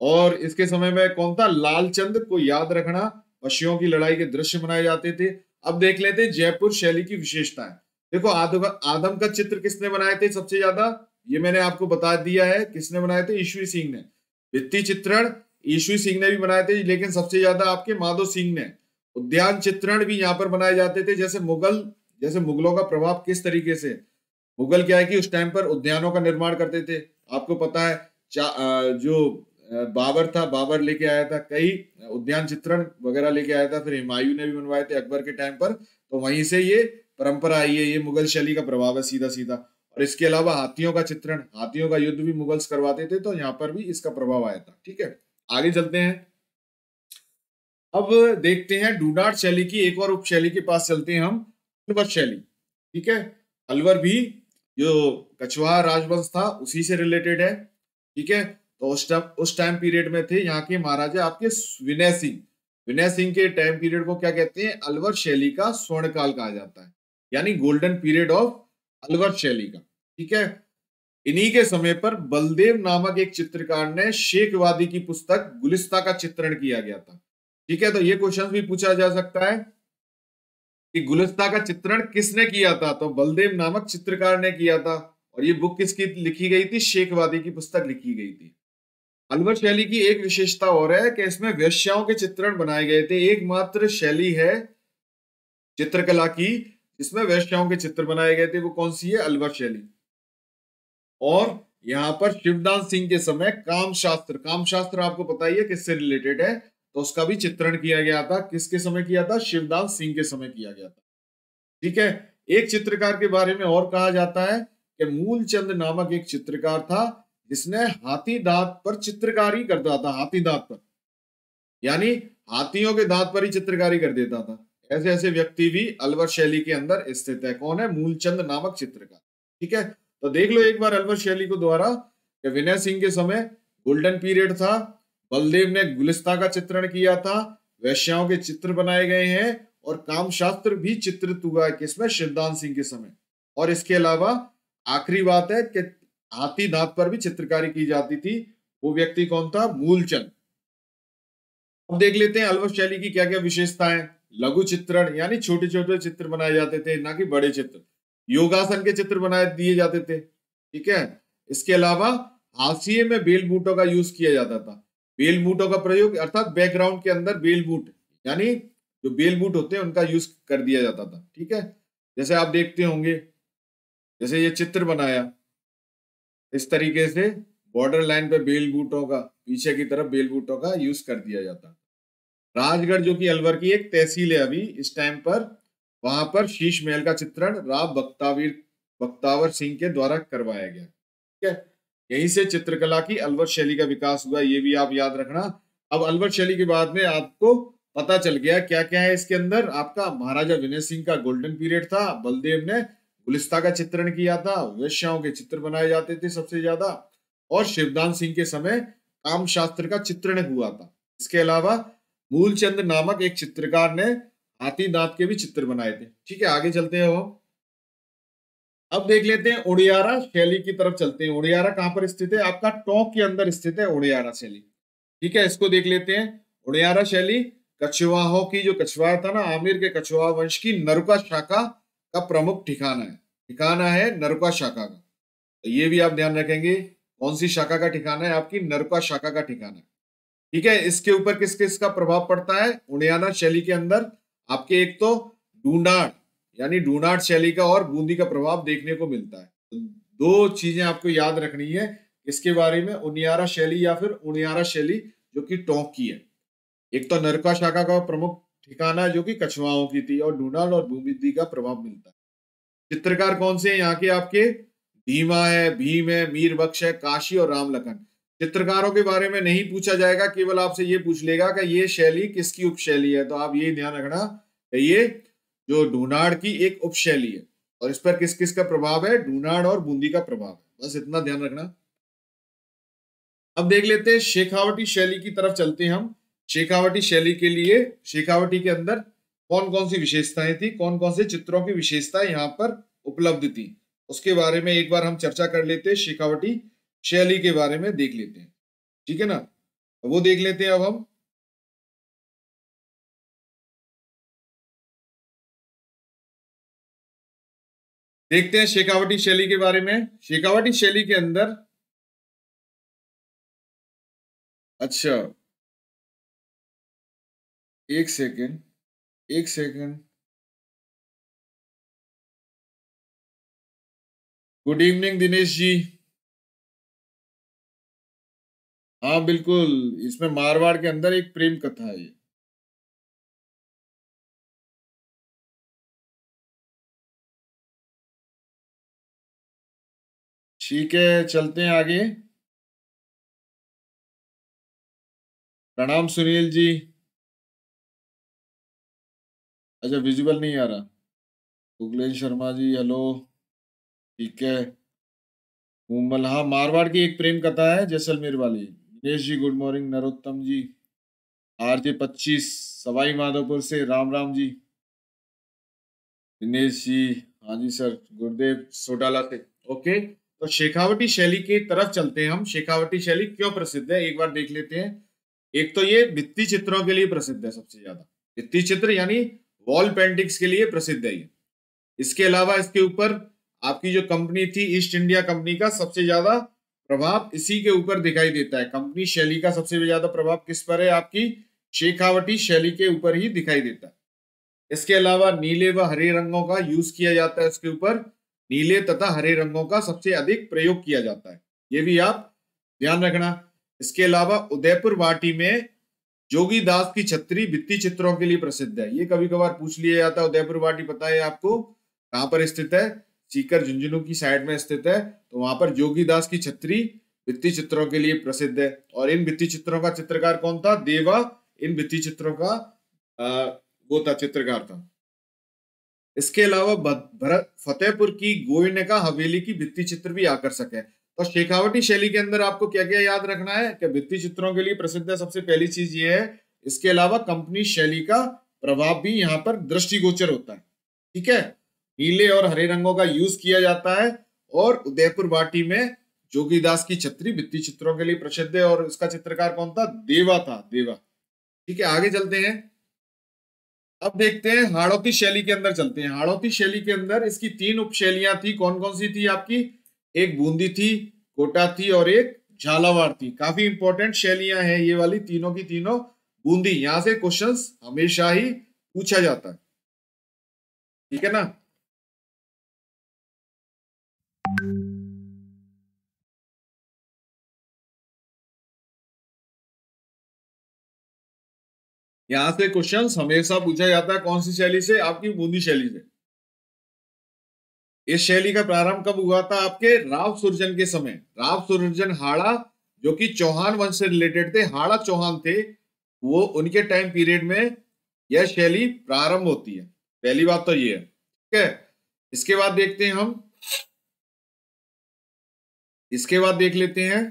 और इसके समय में कौन था लालचंद को याद रखना पशुओं की लड़ाई के दृश्य बनाए जाते थे अब देख लेते जयपुर शैली की विशेषताएं देखो आदम आदम का चित्र किसने बनाए थे सबसे ज्यादा ये मैंने आपको बता दिया है किसने बनाए थे ईश्वरी सिंह ने वित्तीय चित्रण ईश्वरी सिंह ने भी बनाए थे लेकिन सबसे ज्यादा आपके माधव सिंह ने उद्यान चित्रण भी यहाँ पर बनाए जाते थे जैसे मुगल जैसे मुगलों का प्रभाव किस तरीके से मुगल क्या है कि उस टाइम पर उद्यानों का निर्माण करते थे आपको पता है जो बाबर था बाबर लेके आया था कई उद्यान चित्रण वगैरह लेके आया था फिर हिमायू ने भी बनवाए थे अकबर के टाइम पर तो वहीं से ये परंपरा आई है ये मुगल शैली का प्रभाव है सीधा सीधा और इसके अलावा हाथियों का चित्रण हाथियों का युद्ध भी मुगल्स करवाते थे तो यहाँ पर भी इसका प्रभाव आया था ठीक है आगे चलते हैं अब देखते हैं डूडाट शैली की एक और उप शैली के पास चलते हैं हम अलवर शैली ठीक है अलवर भी जो कछवाहा राजवंश था उसी से रिलेटेड है ठीक है तो उस उस टाइम पीरियड में थे यहाँ के महाराजा आपके विनय सिंह विनय सिंह के टाइम पीरियड को क्या कहते हैं अलवर शैली का स्वर्ण काल कहा जाता है यानी गोल्डन पीरियड ऑफ अलवर शैली का ठीक है इन्हीं के समय पर बलदेव नामक एक चित्रकार ने शेखवादी की पुस्तक गुलिस्ता का चित्रण किया गया था ठीक है तो ये क्वेश्चन भी पूछा जा सकता है कि गुलिस्ता का चित्रण किसने किया था तो बलदेव नामक चित्रकार ने किया था और ये बुक किसकी लिखी गई थी शेखवादी की पुस्तक लिखी गई थी अलवर शैली की एक विशेषता और है कि इसमें वेश्याओं के चित्रण बनाए गए थे एकमात्र शैली है चित्रकला की जिसमें वेश्याओं के चित्र बनाए गए थे वो कौन सी है अलवर शैली और यहाँ पर शिवदान सिंह के समय काम शास्त्र काम शास्त्र आपको पता ही है किससे रिलेटेड है तो उसका भी चित्रण किया गया था किसके समय किया था शिवदान सिंह के समय किया गया था ठीक है एक चित्रकार के बारे में और कहा जाता है कि मूलचंद नामक एक चित्रकार था जिसने हाथी दांत पर चित्रकारी करता था हाथी दांत पर यानी हाथियों के दांत पर ही चित्रकारी कर देता था ऐसे ऐसे व्यक्ति भी अलवर शैली के अंदर स्थित है कौन है मूलचंद नामक चित्रकार ठीक है तो देख लो एक बार अलवर शैली को द्वारा विनय सिंह के समय गोल्डन पीरियड था बलदेव ने गुलिस्ता का चित्रण किया था वैश्याओं के चित्र बनाए गए हैं और कामशास्त्र भी चित्रित हुआ है किसमें शिवदान सिंह के समय और इसके अलावा आखिरी बात है कि हाथी दांत पर भी चित्रकारी की जाती थी वो व्यक्ति कौन था मूलचंद अब देख लेते हैं अलवर शैली की क्या क्या विशेषताएं लघु चित्रण यानी छोटे छोटे चित्र बनाए जाते थे ना कि बड़े चित्र योगासन के चित्र बनाए दिए जाते थे ठीक है इसके अलावा हाशिए में बेल बूटों का यूज किया जाता था बेल बूटों का प्रयोग अर्थात बैकग्राउंड के अंदर बेल बूट यानी जो बेल बूट होते हैं उनका यूज कर दिया जाता था ठीक है जैसे आप देखते होंगे जैसे ये चित्र बनाया इस तरीके से बॉर्डर लाइन पे बेल बूटों का पीछे की तरफ बेल बूटों का यूज कर दिया जाता राजगढ़ जो कि अलवर की एक तहसील है अभी इस टाइम पर वहां पर शीश महल का चित्रण राव बक्तावीर बक्तावर सिंह के द्वारा करवाया गया ठीक है यहीं से चित्रकला की अलवर शैली का विकास हुआ ये भी आप याद रखना अब अलवर शैली के बाद में आपको पता चल गया क्या क्या है इसके अंदर आपका महाराजा विनय सिंह का गोल्डन पीरियड था बलदेव ने पुलिसता का चित्रण किया था वेश्याओं के चित्र बनाए जाते थे सबसे ज्यादा और शिवदान सिंह के समय काम शास्त्र का चित्रण हुआ था इसके अलावा मूलचंद नामक एक चित्रकार ने हाथी दांत के भी चित्र बनाए थे ठीक है आगे चलते हो अब देख लेते हैं उड़ियारा शैली की तरफ चलते हैं उड़ियारा कहां पर स्थित है आपका टोंक के अंदर स्थित है उड़ियारा शैली ठीक है इसको देख लेते हैं उड़ियारा शैली कछुआहों की जो कछुआ था ना आमिर के कछुआ वंश की नरुका शाखा का प्रमुख ठिकाना है ठिकाना है नरुका शाखा का तो ये भी आप ध्यान रखेंगे कौन सी शाखा का ठिकाना है आपकी नरुका शाखा का ठिकाना है ठीक है इसके ऊपर किस किस का प्रभाव पड़ता है उड़ियाना शैली के अंदर आपके एक तो डूडाट यानी डूडाट शैली का और बूंदी का प्रभाव देखने को मिलता है तो दो चीजें आपको याद रखनी है इसके बारे में उनियारा शैली या फिर उनियारा शैली जो कि टोंक की है एक तो नरका शाखा का प्रमुख ठिकाना जो कि कछुआओं की थी और डूडाल और भूमिदी का प्रभाव मिलता है चित्रकार कौन से हैं यहाँ के आपके भीमा है भीम है मीर बख्श है काशी और राम लखन चित्रकारों के बारे में नहीं पूछा जाएगा केवल आपसे ये पूछ लेगा कि ये शैली किसकी उपशैली है तो आप ये ध्यान रखना ये जो डूनाड की एक उपशैली है और इस पर किस किस का प्रभाव है डूनाड और बूंदी का प्रभाव है बस इतना ध्यान रखना अब देख लेते हैं शेखावटी शैली की तरफ चलते हैं हम शेखावटी शैली के लिए शेखावटी के अंदर कौन कौन सी विशेषताएं थी कौन कौन से चित्रों की विशेषताएं यहाँ पर उपलब्ध थी उसके बारे में एक बार हम चर्चा कर लेते हैं शेखावटी शैली के बारे में देख लेते हैं ठीक है ना तो वो देख लेते हैं अब हम देखते हैं शेखावटी शैली के बारे में शेखावटी शैली के अंदर अच्छा एक सेकेंड एक second good evening Dinesh ji हाँ बिल्कुल इसमें मारवाड़ के अंदर एक प्रेम कथा है ये ठीक है चलते हैं आगे प्रणाम सुनील जी अच्छा विजिबल नहीं आ रहा गुगलेन शर्मा जी हेलो ठीक है कोमल हाँ मारवाड़ की एक प्रेम कथा है जैसलमेर वाली Dinesh ji good morning Narottam ji RJ जे पच्चीस सवाई माधोपुर से राम राम जी दिनेश जी हाँ जी सर गुरुदेव सोडाला से ओके तो शेखावटी शैली की तरफ चलते हैं हम शेखावटी शैली क्यों प्रसिद्ध है एक बार देख लेते हैं एक तो ये भित्ति चित्रों के लिए प्रसिद्ध है सबसे ज्यादा भित्ति चित्र यानी वॉल पेंटिंग्स के लिए प्रसिद्ध है इसके अलावा इसके ऊपर आपकी जो कंपनी थी ईस्ट इंडिया कंपनी का सबसे ज्यादा प्रभाव इसी के ऊपर दिखाई देता है कंपनी शैली का सबसे ज्यादा प्रभाव किस पर है आपकी शेखावटी शैली के ऊपर ही दिखाई देता है इसके अलावा नीले व हरे रंगों का यूज किया जाता है इसके ऊपर नीले तथा हरे रंगों का सबसे अधिक प्रयोग किया जाता है ये भी आप ध्यान रखना इसके अलावा उदयपुर वाटी में जोगी दास की छतरी वित्तीय चित्रों के लिए प्रसिद्ध है ये कभी कभार पूछ लिया जाता है उदयपुर वाटी पता है आपको कहाँ पर स्थित है सीकर झुंझुनू की साइड में स्थित है तो वहां पर जोगी दास की छतरी वित्तीय चित्रों के लिए प्रसिद्ध है और इन वित्तीय चित्रों का चित्रकार कौन था देवा इन वित्तीय चित्रों का वो था चित्रकार था इसके अलावा भरत फतेहपुर की गोविंद का हवेली की वित्तीय चित्र भी आकर्षक है तो शेखावटी शैली के अंदर आपको क्या क्या याद रखना है कि वित्तीय चित्रों के लिए प्रसिद्ध सबसे पहली चीज ये है इसके अलावा कंपनी शैली का प्रभाव भी यहाँ पर दृष्टिगोचर होता है ठीक है नीले और हरे रंगों का यूज किया जाता है और उदयपुर बाटी में जोगीदास की छत्री वित्तीय चित्रों के लिए प्रसिद्ध है और उसका चित्रकार कौन था देवा था देवा ठीक है आगे चलते हैं अब देखते हैं हाड़ौती शैली के अंदर चलते हैं हाड़ौती शैली के अंदर इसकी तीन उपशैलियां थी कौन कौन सी थी आपकी एक बूंदी थी कोटा थी और एक झालावाड़ थी काफी इंपॉर्टेंट शैलियां हैं ये वाली तीनों की तीनों बूंदी यहां से क्वेश्चन हमेशा ही पूछा जाता है ठीक है ना यहां से क्वेश्चन हमेशा पूछा जाता है कौन सी शैली से आपकी बूंदी शैली से इस शैली का प्रारंभ कब हुआ था आपके राव सुरजन के समय राव सुरजन हाड़ा जो कि चौहान वंश से रिलेटेड थे हाड़ा चौहान थे वो उनके टाइम पीरियड में यह शैली प्रारंभ होती है पहली बात तो ये है ठीक है इसके बाद देखते हैं हम इसके बाद देख लेते हैं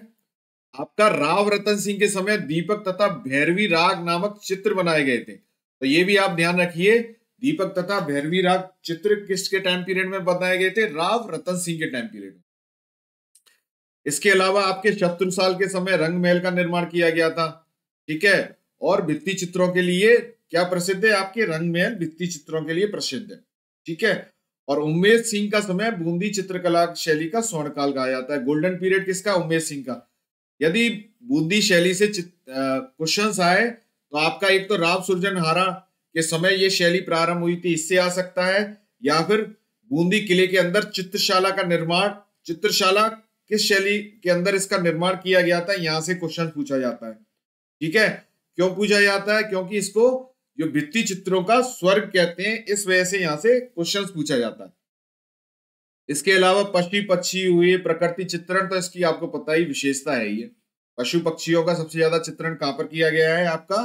आपका राव रतन सिंह के समय दीपक तथा भैरवी राग नामक चित्र बनाए गए थे तो ये भी आप ध्यान रखिए दीपक तथा भैरवी राग चित्र किसके टाइम पीरियड में बताए गए थे राव रतन सिंह के टाइम पीरियड में इसके अलावा आपके शत्रु साल के समय रंग महल का निर्माण किया गया था ठीक है और भित्ति चित्रों के लिए क्या प्रसिद्ध है आपके रंग महल भित्ति चित्रों के लिए प्रसिद्ध है ठीक है और उमेश सिंह का समय बूंदी चित्रकला शैली का स्वर्ण काल कहा जाता है गोल्डन पीरियड किसका उमेश सिंह का यदि बूंदी शैली से क्वेश्चन आए तो आपका एक तो राव सुरजन हारा के समय ये शैली प्रारंभ हुई थी इससे आ सकता है या फिर बूंदी किले के अंदर चित्रशाला का निर्माण चित्रशाला किस शैली के अंदर इसका निर्माण किया गया था यहां से क्वेश्चन पूछा जाता है ठीक है क्यों पूछा जाता है क्योंकि इसको जो भित्ति चित्रों का स्वर्ग कहते हैं इस वजह से यहाँ से क्वेश्चन पूछा जाता है इसके अलावा पशु पक्षी हुए प्रकृति चित्रण तो इसकी आपको पता ही विशेषता है ये पशु पक्षियों का सबसे ज्यादा चित्रण कहां पर किया गया है आपका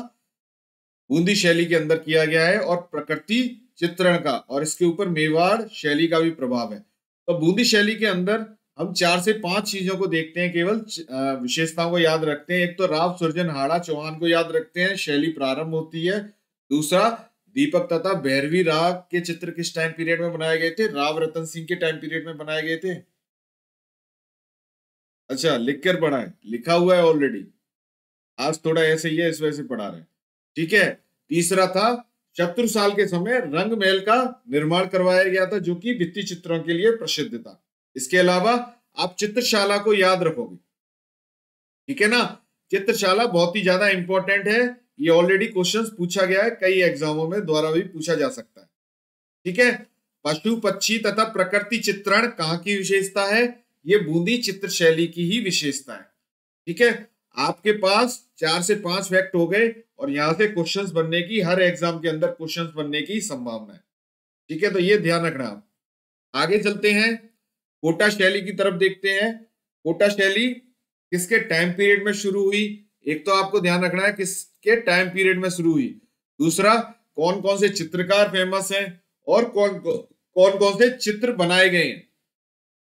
बूंदी शैली के अंदर किया गया है और प्रकृति चित्रण का और इसके ऊपर मेवाड़ शैली का भी प्रभाव है तो बूंदी शैली के अंदर हम चार से पांच चीजों को देखते हैं केवल विशेषताओं को याद रखते हैं एक तो राव सुरजन हाड़ा चौहान को याद रखते हैं शैली प्रारंभ होती है दूसरा दीपक तथा भैरवी राग के चित्र किस टाइम पीरियड में बनाए गए थे राव रतन सिंह के टाइम पीरियड में बनाए गए थे अच्छा लिख कर पढ़ा है लिखा हुआ है ऑलरेडी आज थोड़ा ऐसे ही है इस वजह से पढ़ा रहे हैं ठीक है तीसरा था शत्रु साल के समय रंग महल का निर्माण करवाया गया था जो कि वित्तीय चित्रों के लिए प्रसिद्ध था इसके अलावा आप चित्रशाला को याद रखोगे ठीक है ना चित्रशाला बहुत ही ज्यादा इंपॉर्टेंट है ये ऑलरेडी क्वेश्चंस पूछा गया है कई एग्जामों में द्वारा भी पूछा जा सकता है ठीक है पशु पक्षी तथा प्रकृति चित्रण कहाँ की विशेषता है ये बूंदी चित्र शैली की ही विशेषता है ठीक है आपके पास चार से पांच फैक्ट हो गए और यहां से क्वेश्चंस बनने की हर एग्जाम के अंदर क्वेश्चंस बनने की संभावना है ठीक है तो ये ध्यान रखना आप आगे चलते हैं कोटा शैली की तरफ देखते हैं कोटा शैली किसके टाइम पीरियड में शुरू हुई एक तो आपको ध्यान रखना है किसके टाइम पीरियड में शुरू हुई दूसरा कौन कौन से चित्रकार फेमस हैं और कौन कौन कौन से चित्र बनाए गए हैं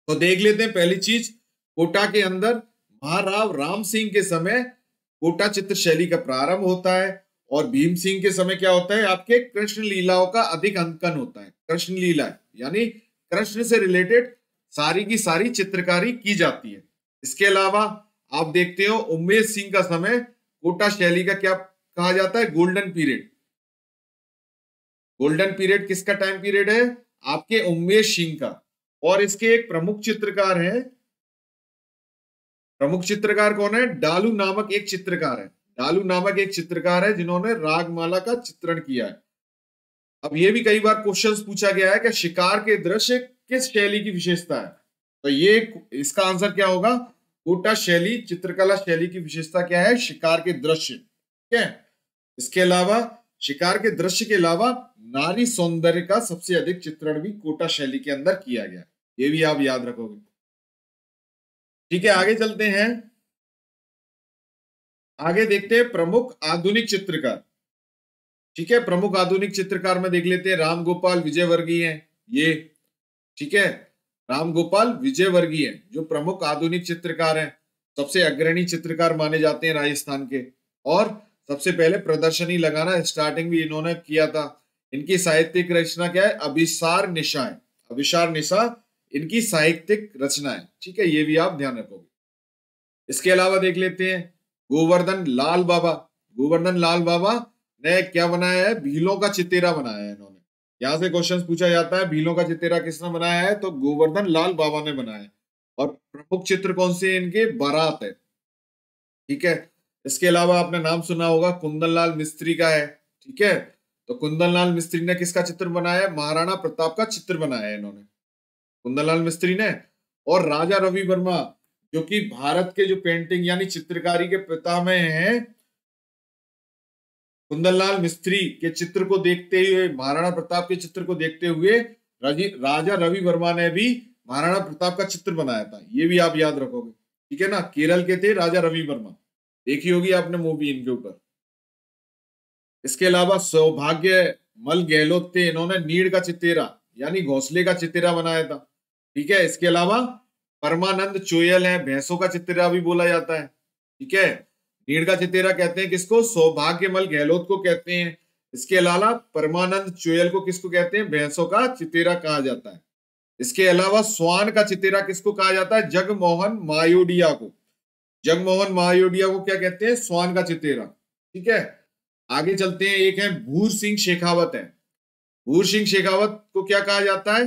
तो देख लेते हैं पहली चीज कोटा के अंदर महाराव राम सिंह के समय कोटा चित्र शैली का प्रारंभ होता है और भीम सिंह के समय क्या होता है आपके कृष्ण लीलाओं का अधिक अंकन होता है कृष्ण लीला यानी कृष्ण से रिलेटेड सारी की सारी चित्रकारी की जाती है इसके अलावा आप देखते हो उमेश सिंह का समय कोटा शैली का क्या कहा जाता है गोल्डन पीरियड गोल्डन पीरियड किसका टाइम पीरियड है आपके उमेश सिंह का और इसके एक प्रमुख चित्रकार हैं प्रमुख चित्रकार कौन है डालू नामक एक चित्रकार है डालू नामक एक चित्रकार है जिन्होंने रागमाला का चित्रण किया है अब ये भी कई बार क्वेश्चन पूछा गया है कि शिकार के दृश्य किस शैली की विशेषता है तो ये इसका आंसर क्या होगा कोटा शैली चित्रकला शैली की विशेषता क्या है शिकार के दृश्य ठीक है इसके अलावा शिकार के दृश्य के अलावा नारी सौंदर्य का सबसे अधिक चित्रण भी कोटा शैली के अंदर किया गया ये भी आप याद रखोगे ठीक है आगे चलते हैं आगे देखते हैं प्रमुख आधुनिक चित्रकार ठीक है प्रमुख आधुनिक चित्रकार में देख लेते हैं राम गोपाल वर्गीय है ये ठीक है राम गोपाल वर्गीय है जो प्रमुख आधुनिक चित्रकार हैं सबसे अग्रणी चित्रकार माने जाते हैं राजस्थान के और सबसे पहले प्रदर्शनी लगाना स्टार्टिंग भी इन्होंने किया था इनकी साहित्यिक रचना क्या है अभिसार निशा है अभिसार निशा इनकी साहित्यिक रचनाएं ठीक है ये भी आप ध्यान रखोगे इसके अलावा देख लेते हैं गोवर्धन लाल बाबा गोवर्धन लाल बाबा ने क्या बनाया है भीलों का चितेरा बनाया है इन्होंने यहां से क्वेश्चन पूछा जाता है भीलों का चितेरा किसने बनाया है तो गोवर्धन लाल बाबा ने बनाया है और प्रमुख चित्र कौन से इनके बारात है ठीक है इसके अलावा आपने नाम सुना होगा कुंदन लाल मिस्त्री का है ठीक है तो कुंदन लाल मिस्त्री ने किसका चित्र बनाया महाराणा प्रताप का चित्र बनाया है इन्होंने कुंदनलाल मिस्त्री ने और राजा रवि वर्मा जो कि भारत के जो पेंटिंग यानी चित्रकारी के पिता में हैं कुंदनलाल मिस्त्री के चित्र को देखते हुए महाराणा प्रताप के चित्र को देखते हुए राजा रवि वर्मा ने भी महाराणा प्रताप का चित्र बनाया था ये भी आप याद रखोगे ठीक है ना केरल के थे राजा रवि वर्मा देखी होगी आपने मूवी इनके ऊपर इसके अलावा सौभाग्य मल गहलोत थे इन्होंने नीड़ का चितेरा यानी घोसले का चितिरा बनाया था ठीक है इसके अलावा परमानंद चोयल है भैंसों का चितिरा भी बोला जाता है ठीक है नीड़ का चितेरा कहते हैं किसको सौभाग्यमल गहलोत को कहते हैं इसके अलावा परमानंद चोयल को किसको कहते हैं भैंसों का चितेरा कहा जाता है इसके अलावा स्वान का चितेरा किसको कहा जाता है जगमोहन मायोडिया को जगमोहन मायोडिया को क्या कहते हैं स्वान का चितेरा ठीक है आगे चलते हैं एक है भूर सिंह शेखावत है भूर सिंह शेखावत को क्या कहा जाता है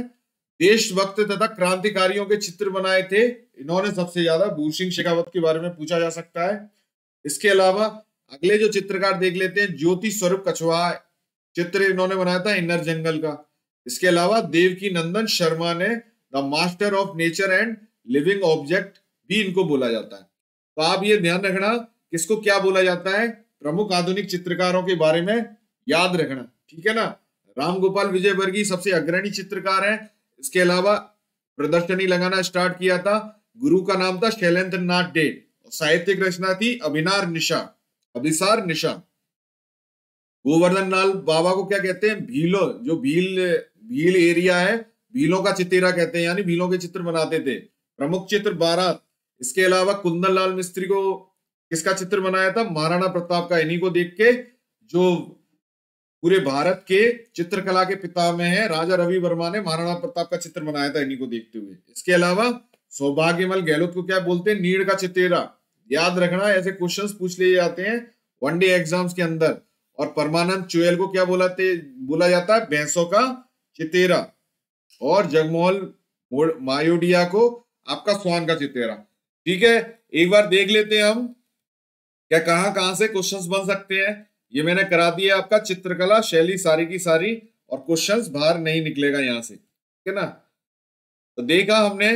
देशभक्त तथा क्रांतिकारियों के चित्र बनाए थे इन्होंने सबसे ज्यादा भूर सिंह शेखावत के बारे में पूछा जा सकता है इसके अलावा अगले जो चित्रकार देख लेते हैं ज्योति स्वरूप कछवा चित्र इन्होंने बनाया था इन्नर जंगल का इसके अलावा देवकी नंदन शर्मा ने the master of nature and living object भी इनको बोला जाता है तो आप ये ध्यान रखना किसको क्या बोला जाता है प्रमुख आधुनिक चित्रकारों के बारे में याद रखना ठीक है ना राम गोपाल वर्गी सबसे अग्रणी चित्रकार है इसके अलावा प्रदर्शनी लगाना स्टार्ट किया था गुरु का नाम था शैलेंद्र नाथ डे साहित्यिक रचना थी अभिनार निशा अभिसार निशा गोवर्धन लाल बाबा को क्या कहते हैं भीलो जो भील भील एरिया है भीलों का चितेरा कहते हैं यानी भीलों के चित्र बनाते थे प्रमुख चित्र बारात इसके अलावा कुंदन लाल मिस्त्री को किसका चित्र बनाया था महाराणा प्रताप का इन्हीं को देख के जो पूरे भारत के चित्रकला के पिता में है राजा रवि वर्मा ने महाराणा प्रताप का चित्र बनाया था इन्हीं को देखते हुए इसके अलावा सौभाग्यमल गहलोत को क्या बोलते हैं नीड़ का चितेरा याद रखना ऐसे क्वेश्चन पूछ लिए जाते हैं वनडे एग्जाम्स के अंदर और परमानंद चुएल को क्या बोलाते बोला जाता है भैंसों का चितेरा और जगमोहल मायोडिया को आपका स्वान का चितेरा ठीक है एक बार देख लेते हैं हम क्या कहां कहां से क्वेश्चंस बन सकते हैं ये मैंने करा दिया आपका चित्रकला शैली सारी की सारी और क्वेश्चंस बाहर नहीं निकलेगा यहाँ से ठीक है ना तो देखा हमने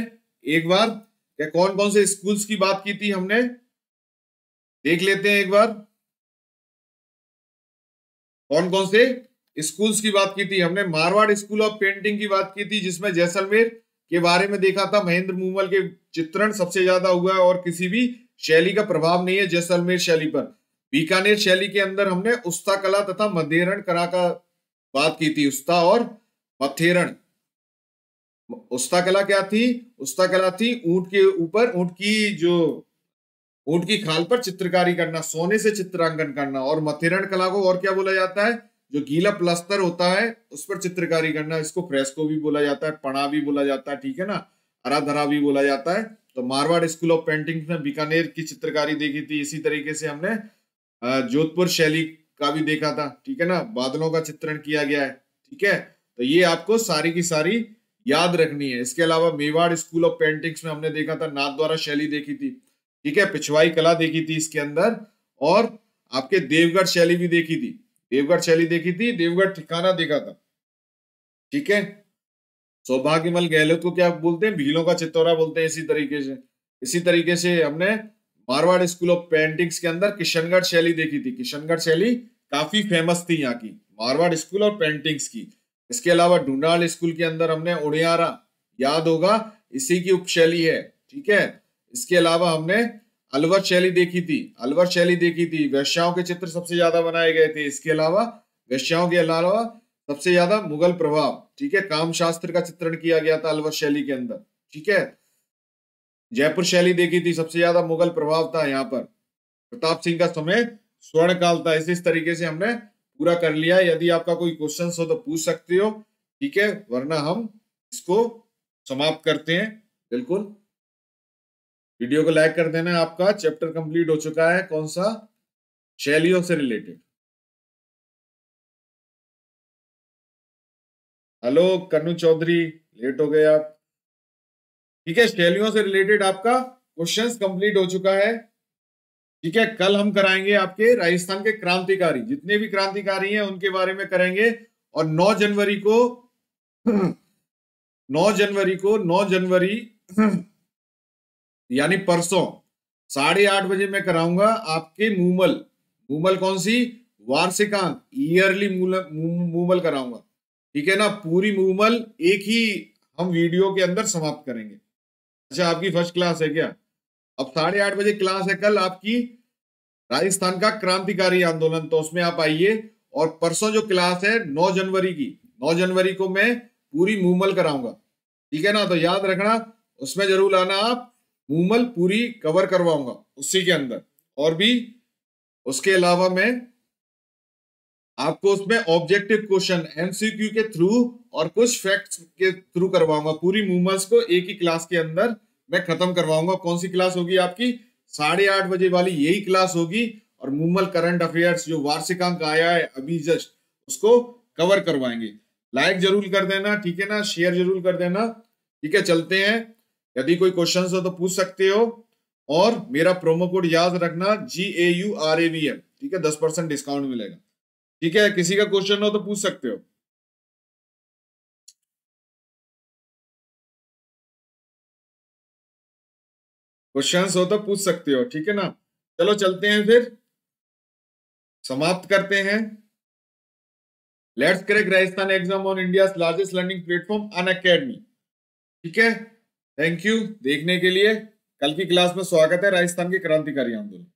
एक बार क्या कौन कौन से स्कूल्स की बात की थी हमने देख लेते हैं एक बार कौन कौन से स्कूल्स की बात की थी हमने मारवाड़ स्कूल ऑफ पेंटिंग की बात की थी जिसमें जैसलमेर के बारे में देखा था महेंद्र मूमल के चित्रण सबसे ज्यादा हुआ है और किसी भी शैली का प्रभाव नहीं है जैसलमेर शैली पर बीकानेर शैली के अंदर हमने उस्ता कला तथा मधेरण कला का बात की थी उस्ता और मथेरण उस्ता कला क्या थी उस्ता कला थी ऊंट के ऊपर ऊंट की जो ऊंट की खाल पर चित्रकारी करना सोने से चित्रांकन करना और मथेरण कला को और क्या बोला जाता है जो गीला प्लस्तर होता है उस पर चित्रकारी करना इसको फ्रेस्को भी बोला जाता है पणा भी बोला जाता है ठीक है ना हरा धरा भी बोला जाता है तो मारवाड़ स्कूल ऑफ पेंटिंग में बीकानेर की चित्रकारी देखी थी इसी तरीके से हमने जोधपुर शैली का भी देखा था ठीक है ना बादलों का चित्रण किया गया है ठीक है तो ये आपको सारी की सारी याद रखनी है इसके अलावा मेवाड़ स्कूल ऑफ पेंटिंग्स में हमने देखा था नाथ द्वारा शैली देखी थी ठीक है पिछवाई कला देखी थी इसके अंदर और आपके देवगढ़ शैली भी देखी थी देवगढ़ शैली देखी थी देवगढ़ ठिकाना देखा था ठीक है सौभाग्यमल गहलोत को क्या बोलते हैं भीलों का चित्तौरा बोलते हैं इसी तरीके से इसी तरीके से हमने मारवाड़ स्कूल ऑफ पेंटिंग्स के अंदर किशनगढ़ शैली देखी थी किशनगढ़ शैली काफी फेमस थी यहाँ की मारवाड़ स्कूल और पेंटिंग्स की इसके अलावा डूनाल स्कूल के अंदर हमने उड़ियारा याद होगा इसी की उपशैली है ठीक है इसके अलावा हमने अलवर शैली देखी थी अलवर शैली देखी थी वैश्याओं के चित्र सबसे ज्यादा बनाए गए थे इसके अलावा वैश्याओं के अलावा सबसे ज्यादा मुगल प्रभाव ठीक है काम शास्त्र का चित्रण किया गया था अलवर शैली के अंदर ठीक है जयपुर शैली देखी थी सबसे ज्यादा मुगल प्रभाव था यहाँ पर प्रताप सिंह का समय स्वर्ण काल था इस इस तरीके से हमने पूरा कर लिया यदि आपका कोई क्वेश्चन हो तो पूछ सकते हो ठीक है वरना हम इसको समाप्त करते हैं बिल्कुल वीडियो को लाइक कर देना आपका चैप्टर कंप्लीट हो चुका है कौन सा शैलियों से related hello Kannu Chaudhary late हो गए आप ठीक है शैलियों से रिलेटेड आपका क्वेश्चन कंप्लीट हो चुका है ठीक है कल हम कराएंगे आपके राजस्थान के क्रांतिकारी जितने भी क्रांतिकारी हैं उनके बारे में करेंगे और 9 जनवरी को 9 जनवरी को 9 जनवरी यानी परसों साढ़े आठ बजे मैं कराऊंगा आपके मूमल मूमल कौन सी वार्षिकांक ईयरली मूमल कराऊंगा ठीक है ना पूरी मूमल एक ही हम वीडियो के अंदर समाप्त करेंगे अच्छा आपकी फर्स्ट क्लास है क्या अब साढ़े आठ बजे क्लास है कल आपकी राजस्थान का क्रांतिकारी आंदोलन तो उसमें आप आइए और परसों जो क्लास है नौ जनवरी की नौ जनवरी को मैं पूरी मूमल कराऊंगा ठीक है ना तो याद रखना उसमें जरूर आना आप मूमल पूरी कवर करवाऊंगा उसी के अंदर और भी उसके अलावा मैं आपको उसमें ऑब्जेक्टिव क्वेश्चन एमसीक्यू के थ्रू और कुछ फैक्ट्स के थ्रू करवाऊंगा पूरी मूवमेंट्स को एक ही क्लास के अंदर मैं खत्म करवाऊंगा कौन सी क्लास होगी आपकी साढ़े आठ बजे वाली यही क्लास होगी और मूवमेंट करंट अफेयर्स जो वार्षिक अंक आया है अभी जस्ट उसको कवर करवाएंगे लाइक जरूर कर देना ठीक है ना शेयर जरूर कर देना ठीक है चलते हैं यदि कोई क्वेश्चन हो तो पूछ सकते हो और मेरा प्रोमो कोड याद रखना G A U R A V M ठीक है दस परसेंट डिस्काउंट मिलेगा ठीक है किसी का क्वेश्चन हो तो पूछ सकते हो क्वेश्चन हो तो पूछ सकते हो ठीक है ना चलो चलते हैं फिर समाप्त करते हैं let's correct Rajasthan exam on India largest learning platform Unacademy ठीक है थैंक यू देखने के लिए कल की क्लास में स्वागत है राजस्थान के क्रांतिकारी आंदोलन